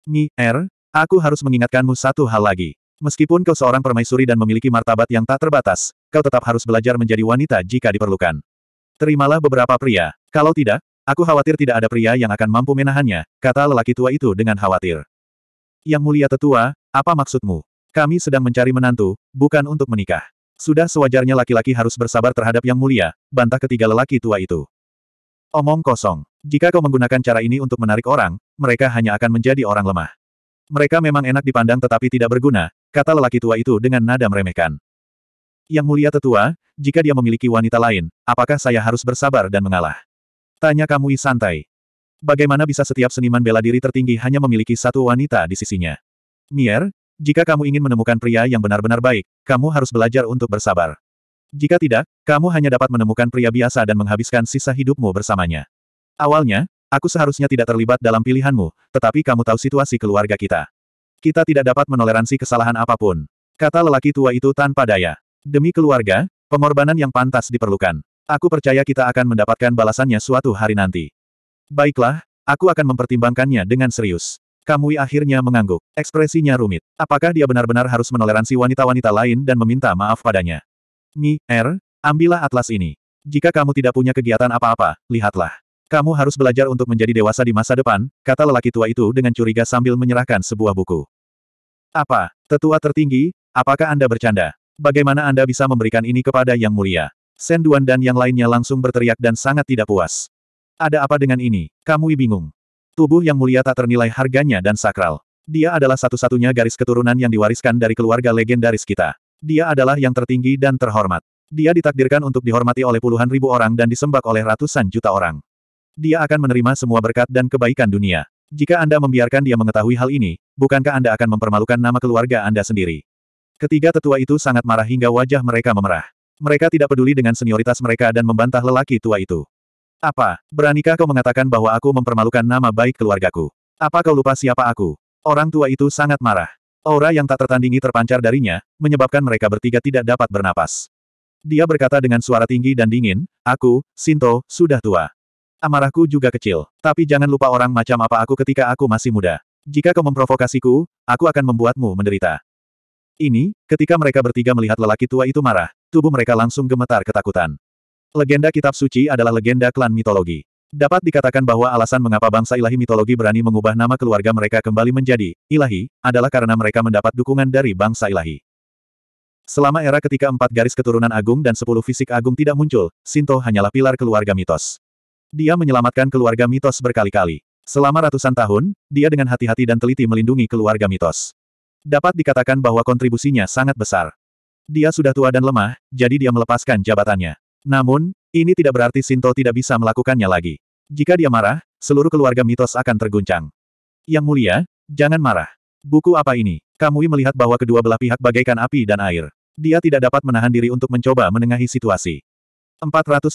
Mi, Er, aku harus mengingatkanmu satu hal lagi. Meskipun kau seorang permaisuri dan memiliki martabat yang tak terbatas, kau tetap harus belajar menjadi wanita jika diperlukan. Terimalah beberapa pria. Kalau tidak, aku khawatir tidak ada pria yang akan mampu menahannya, kata lelaki tua itu dengan khawatir. Yang mulia tetua, apa maksudmu? Kami sedang mencari menantu, bukan untuk menikah. Sudah sewajarnya laki-laki harus bersabar terhadap yang mulia, bantah ketiga lelaki tua itu. Omong kosong. Jika kau menggunakan cara ini untuk menarik orang, mereka hanya akan menjadi orang lemah. Mereka memang enak dipandang tetapi tidak berguna, kata lelaki tua itu dengan nada meremehkan. Yang mulia tetua, jika dia memiliki wanita lain, apakah saya harus bersabar dan mengalah? Tanya Kamui santai. Bagaimana bisa setiap seniman bela diri tertinggi hanya memiliki satu wanita di sisinya? Mier, jika kamu ingin menemukan pria yang benar-benar baik, kamu harus belajar untuk bersabar. Jika tidak, kamu hanya dapat menemukan pria biasa dan menghabiskan sisa hidupmu bersamanya. Awalnya, aku seharusnya tidak terlibat dalam pilihanmu, tetapi kamu tahu situasi keluarga kita. Kita tidak dapat menoleransi kesalahan apapun. Kata lelaki tua itu tanpa daya. Demi keluarga, pengorbanan yang pantas diperlukan. Aku percaya kita akan mendapatkan balasannya suatu hari nanti. Baiklah, aku akan mempertimbangkannya dengan serius. Kamui akhirnya mengangguk. Ekspresinya rumit. Apakah dia benar-benar harus menoleransi wanita-wanita lain dan meminta maaf padanya? Mi, Er, ambillah atlas ini. Jika kamu tidak punya kegiatan apa-apa, lihatlah. Kamu harus belajar untuk menjadi dewasa di masa depan, kata lelaki tua itu dengan curiga sambil menyerahkan sebuah buku. Apa? Tetua tertinggi? Apakah Anda bercanda? Bagaimana Anda bisa memberikan ini kepada Yang Mulia? Senduan dan yang lainnya langsung berteriak dan sangat tidak puas. Ada apa dengan ini? Kamui bingung. Tubuh yang mulia tak ternilai harganya dan sakral. Dia adalah satu-satunya garis keturunan yang diwariskan dari keluarga legendaris kita. Dia adalah yang tertinggi dan terhormat. Dia ditakdirkan untuk dihormati oleh puluhan ribu orang dan disembah oleh ratusan juta orang. Dia akan menerima semua berkat dan kebaikan dunia. Jika Anda membiarkan dia mengetahui hal ini, bukankah Anda akan mempermalukan nama keluarga Anda sendiri? Ketiga tetua itu sangat marah hingga wajah mereka memerah. Mereka tidak peduli dengan senioritas mereka dan membantah lelaki tua itu. Apa, beranikah kau mengatakan bahwa aku mempermalukan nama baik keluargaku? Apa kau lupa siapa aku? Orang tua itu sangat marah. Aura yang tak tertandingi terpancar darinya, menyebabkan mereka bertiga tidak dapat bernapas. Dia berkata dengan suara tinggi dan dingin, Aku, Sinto, sudah tua. Amarahku juga kecil, tapi jangan lupa orang macam apa aku ketika aku masih muda. Jika kau memprovokasiku, aku akan membuatmu menderita. Ini, ketika mereka bertiga melihat lelaki tua itu marah, tubuh mereka langsung gemetar ketakutan. Legenda Kitab Suci adalah legenda klan mitologi. Dapat dikatakan bahwa alasan mengapa bangsa ilahi mitologi berani mengubah nama keluarga mereka kembali menjadi ilahi adalah karena mereka mendapat dukungan dari bangsa ilahi. Selama era ketika empat garis keturunan agung dan sepuluh fisik agung tidak muncul, Sinto hanyalah pilar keluarga mitos. Dia menyelamatkan keluarga mitos berkali-kali. Selama ratusan tahun, dia dengan hati-hati dan teliti melindungi keluarga mitos. Dapat dikatakan bahwa kontribusinya sangat besar. Dia sudah tua dan lemah, jadi dia melepaskan jabatannya. Namun, ini tidak berarti Sinto tidak bisa melakukannya lagi. Jika dia marah, seluruh keluarga mitos akan terguncang. Yang mulia, jangan marah. Buku apa ini? Kamui melihat bahwa kedua belah pihak bagaikan api dan air. Dia tidak dapat menahan diri untuk mencoba menengahi situasi. 430.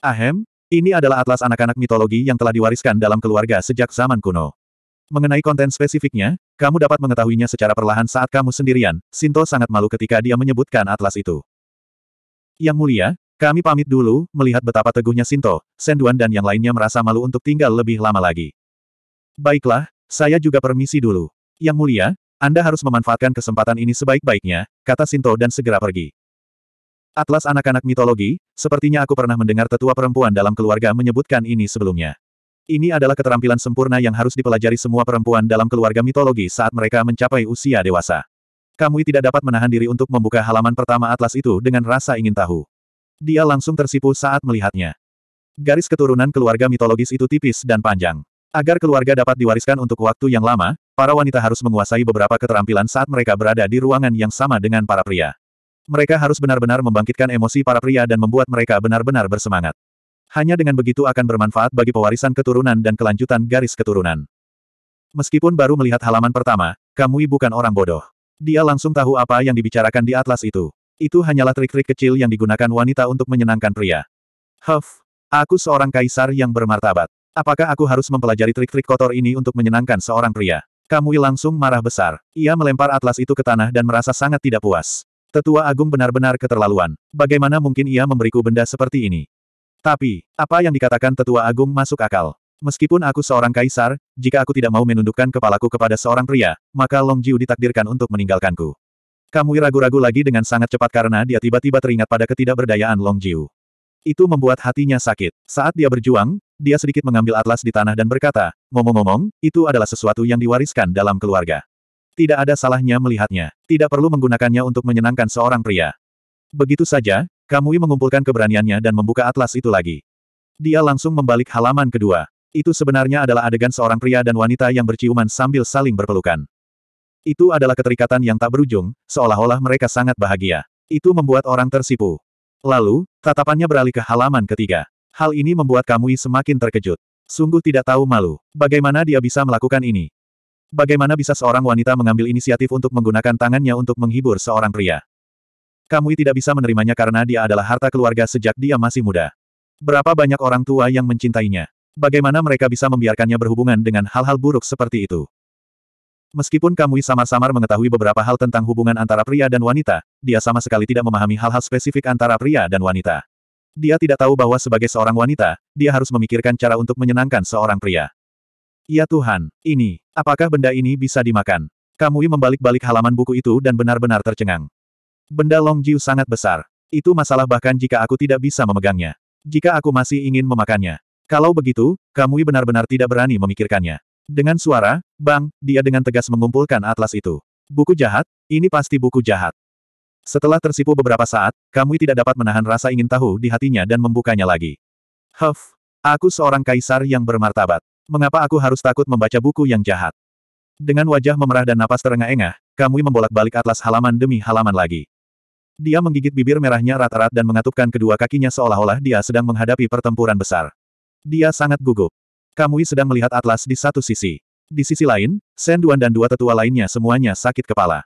Ahem, ini adalah atlas anak-anak mitologi yang telah diwariskan dalam keluarga sejak zaman kuno. Mengenai konten spesifiknya, kamu dapat mengetahuinya secara perlahan saat kamu sendirian. Sinto sangat malu ketika dia menyebutkan atlas itu. Yang mulia, kami pamit dulu, melihat betapa teguhnya Sinto, Senduan dan yang lainnya merasa malu untuk tinggal lebih lama lagi. Baiklah, saya juga permisi dulu. Yang mulia, Anda harus memanfaatkan kesempatan ini sebaik-baiknya, kata Sinto dan segera pergi. Atlas anak-anak mitologi, sepertinya aku pernah mendengar tetua perempuan dalam keluarga menyebutkan ini sebelumnya. Ini adalah keterampilan sempurna yang harus dipelajari semua perempuan dalam keluarga mitologi saat mereka mencapai usia dewasa. Kamui tidak dapat menahan diri untuk membuka halaman pertama atlas itu dengan rasa ingin tahu. Dia langsung tersipu saat melihatnya. Garis keturunan keluarga mitologis itu tipis dan panjang. Agar keluarga dapat diwariskan untuk waktu yang lama, para wanita harus menguasai beberapa keterampilan saat mereka berada di ruangan yang sama dengan para pria. Mereka harus benar-benar membangkitkan emosi para pria dan membuat mereka benar-benar bersemangat. Hanya dengan begitu akan bermanfaat bagi pewarisan keturunan dan kelanjutan garis keturunan. Meskipun baru melihat halaman pertama, Kamui bukan orang bodoh. Dia langsung tahu apa yang dibicarakan di atlas itu. Itu hanyalah trik-trik kecil yang digunakan wanita untuk menyenangkan pria. Huff, aku seorang kaisar yang bermartabat. Apakah aku harus mempelajari trik-trik kotor ini untuk menyenangkan seorang pria? Kamui langsung marah besar. Ia melempar atlas itu ke tanah dan merasa sangat tidak puas. Tetua Agung benar-benar keterlaluan. Bagaimana mungkin ia memberiku benda seperti ini? Tapi, apa yang dikatakan Tetua Agung masuk akal. Meskipun aku seorang kaisar, jika aku tidak mau menundukkan kepalaku kepada seorang pria, maka Long Jiu ditakdirkan untuk meninggalkanku. Kamui ragu-ragu lagi dengan sangat cepat karena dia tiba-tiba teringat pada ketidakberdayaan Long Jiu. Itu membuat hatinya sakit. Saat dia berjuang, dia sedikit mengambil atlas di tanah dan berkata, ngomong-ngomong, itu adalah sesuatu yang diwariskan dalam keluarga. Tidak ada salahnya melihatnya. Tidak perlu menggunakannya untuk menyenangkan seorang pria. Begitu saja, Kamui mengumpulkan keberaniannya dan membuka atlas itu lagi. Dia langsung membalik halaman kedua. Itu sebenarnya adalah adegan seorang pria dan wanita yang berciuman sambil saling berpelukan. Itu adalah keterikatan yang tak berujung, seolah-olah mereka sangat bahagia. Itu membuat orang tersipu. Lalu, tatapannya beralih ke halaman ketiga. Hal ini membuat Kamui semakin terkejut. Sungguh tidak tahu malu. Bagaimana dia bisa melakukan ini? Bagaimana bisa seorang wanita mengambil inisiatif untuk menggunakan tangannya untuk menghibur seorang pria? Kamui tidak bisa menerimanya karena dia adalah harta keluarga sejak dia masih muda. Berapa banyak orang tua yang mencintainya? Bagaimana mereka bisa membiarkannya berhubungan dengan hal-hal buruk seperti itu? Meskipun Kamui samar-samar mengetahui beberapa hal tentang hubungan antara pria dan wanita, dia sama sekali tidak memahami hal-hal spesifik antara pria dan wanita. Dia tidak tahu bahwa sebagai seorang wanita, dia harus memikirkan cara untuk menyenangkan seorang pria. Ya Tuhan, ini, apakah benda ini bisa dimakan? Kamui membalik-balik halaman buku itu dan benar-benar tercengang. Benda Longjiu sangat besar. Itu masalah bahkan jika aku tidak bisa memegangnya. Jika aku masih ingin memakannya, kalau begitu, Kamui benar-benar tidak berani memikirkannya. Dengan suara, bang, dia dengan tegas mengumpulkan atlas itu. Buku jahat, ini pasti buku jahat. Setelah tersipu beberapa saat, Kamui tidak dapat menahan rasa ingin tahu di hatinya dan membukanya lagi. Huff, aku seorang kaisar yang bermartabat. Mengapa aku harus takut membaca buku yang jahat? Dengan wajah memerah dan napas terengah-engah, Kamui membolak-balik atlas halaman demi halaman lagi. Dia menggigit bibir merahnya rata-rat dan mengatupkan kedua kakinya seolah-olah dia sedang menghadapi pertempuran besar. Dia sangat gugup. Kamui sedang melihat atlas di satu sisi. Di sisi lain, Shen Duan dan dua tetua lainnya semuanya sakit kepala.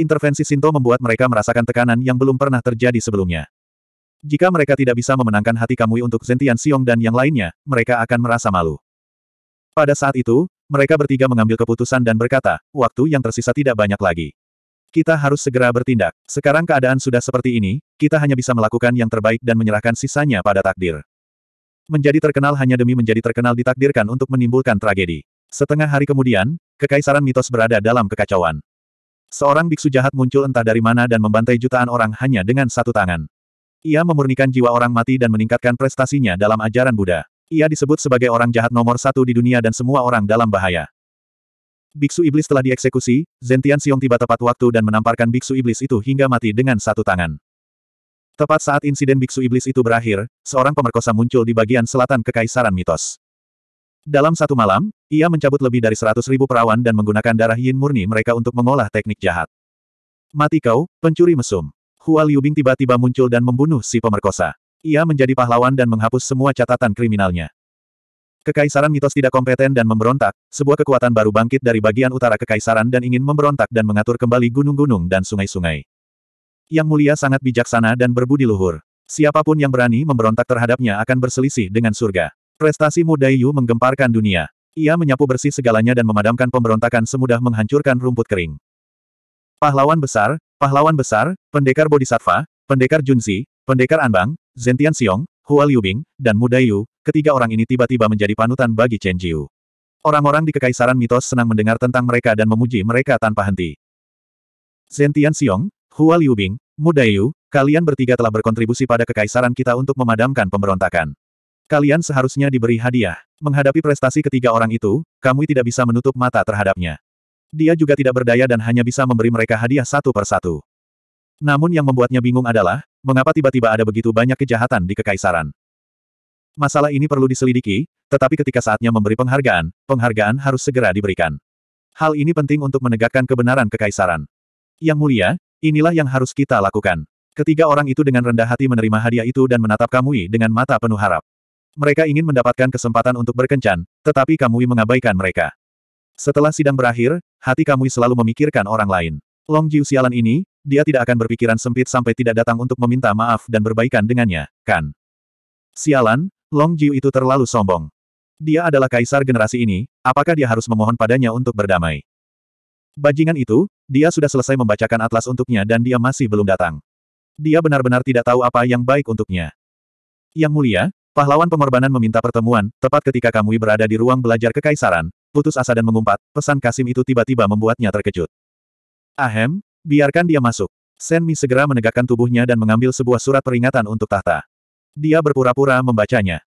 Intervensi Sinto membuat mereka merasakan tekanan yang belum pernah terjadi sebelumnya. Jika mereka tidak bisa memenangkan hati Kamui untuk Zentian Xiong dan yang lainnya, mereka akan merasa malu. Pada saat itu, mereka bertiga mengambil keputusan dan berkata, waktu yang tersisa tidak banyak lagi. Kita harus segera bertindak. Sekarang keadaan sudah seperti ini, kita hanya bisa melakukan yang terbaik dan menyerahkan sisanya pada takdir. Menjadi terkenal hanya demi menjadi terkenal ditakdirkan untuk menimbulkan tragedi. Setengah hari kemudian, kekaisaran mitos berada dalam kekacauan. Seorang biksu jahat muncul entah dari mana dan membantai jutaan orang hanya dengan satu tangan. Ia memurnikan jiwa orang mati dan meningkatkan prestasinya dalam ajaran Buddha. Ia disebut sebagai orang jahat nomor satu di dunia dan semua orang dalam bahaya. Biksu iblis telah dieksekusi, Zentian Siong tiba tepat waktu dan menamparkan biksu iblis itu hingga mati dengan satu tangan. Tepat saat insiden biksu iblis itu berakhir, seorang pemerkosa muncul di bagian selatan Kekaisaran Mitos. Dalam satu malam, ia mencabut lebih dari seratus ribu perawan dan menggunakan darah yin murni mereka untuk mengolah teknik jahat. Mati kau, pencuri mesum. Hua Liubing tiba-tiba muncul dan membunuh si pemerkosa. Ia menjadi pahlawan dan menghapus semua catatan kriminalnya. Kekaisaran mitos tidak kompeten dan memberontak, sebuah kekuatan baru bangkit dari bagian utara kekaisaran dan ingin memberontak dan mengatur kembali gunung-gunung dan sungai-sungai. Yang mulia sangat bijaksana dan berbudi luhur. Siapapun yang berani memberontak terhadapnya akan berselisih dengan surga. Prestasi muda Yu menggemparkan dunia. Ia menyapu bersih segalanya dan memadamkan pemberontakan semudah menghancurkan rumput kering. Pahlawan besar, pahlawan besar, pendekar bodhisattva, pendekar Junzi, pendekar Anbang, Zentian Xiong, Hua Liubing, dan Muda Yu, ketiga orang ini tiba-tiba menjadi panutan bagi Chen Jiu. Orang-orang di Kekaisaran Mitos senang mendengar tentang mereka dan memuji mereka tanpa henti. Zentian Xiong, Hua Liubing, Mu Daiyu, kalian bertiga telah berkontribusi pada kekaisaran kita untuk memadamkan pemberontakan. Kalian seharusnya diberi hadiah. Menghadapi prestasi ketiga orang itu, kamu tidak bisa menutup mata terhadapnya. Dia juga tidak berdaya dan hanya bisa memberi mereka hadiah satu persatu. Namun yang membuatnya bingung adalah, mengapa tiba-tiba ada begitu banyak kejahatan di kekaisaran. Masalah ini perlu diselidiki, tetapi ketika saatnya memberi penghargaan, penghargaan harus segera diberikan. Hal ini penting untuk menegakkan kebenaran kekaisaran. Yang mulia, Inilah yang harus kita lakukan. Ketiga orang itu dengan rendah hati menerima hadiah itu dan menatap Kamui dengan mata penuh harap. Mereka ingin mendapatkan kesempatan untuk berkencan, tetapi Kamui mengabaikan mereka. Setelah sidang berakhir, hati Kamui selalu memikirkan orang lain. Long Jiu sialan ini, dia tidak akan berpikiran sempit sampai tidak datang untuk meminta maaf dan berbaikan dengannya, kan? Sialan, Long Jiu itu terlalu sombong. Dia adalah kaisar generasi ini, apakah dia harus memohon padanya untuk berdamai? Bajingan itu, dia sudah selesai membacakan atlas untuknya dan dia masih belum datang. Dia benar-benar tidak tahu apa yang baik untuknya. Yang mulia, pahlawan pengorbanan meminta pertemuan, tepat ketika Kamui berada di ruang belajar kekaisaran, putus asa dan mengumpat, pesan Kasim itu tiba-tiba membuatnya terkejut. Ahem, biarkan dia masuk. Senmi segera menegakkan tubuhnya dan mengambil sebuah surat peringatan untuk tahta. Dia berpura-pura membacanya.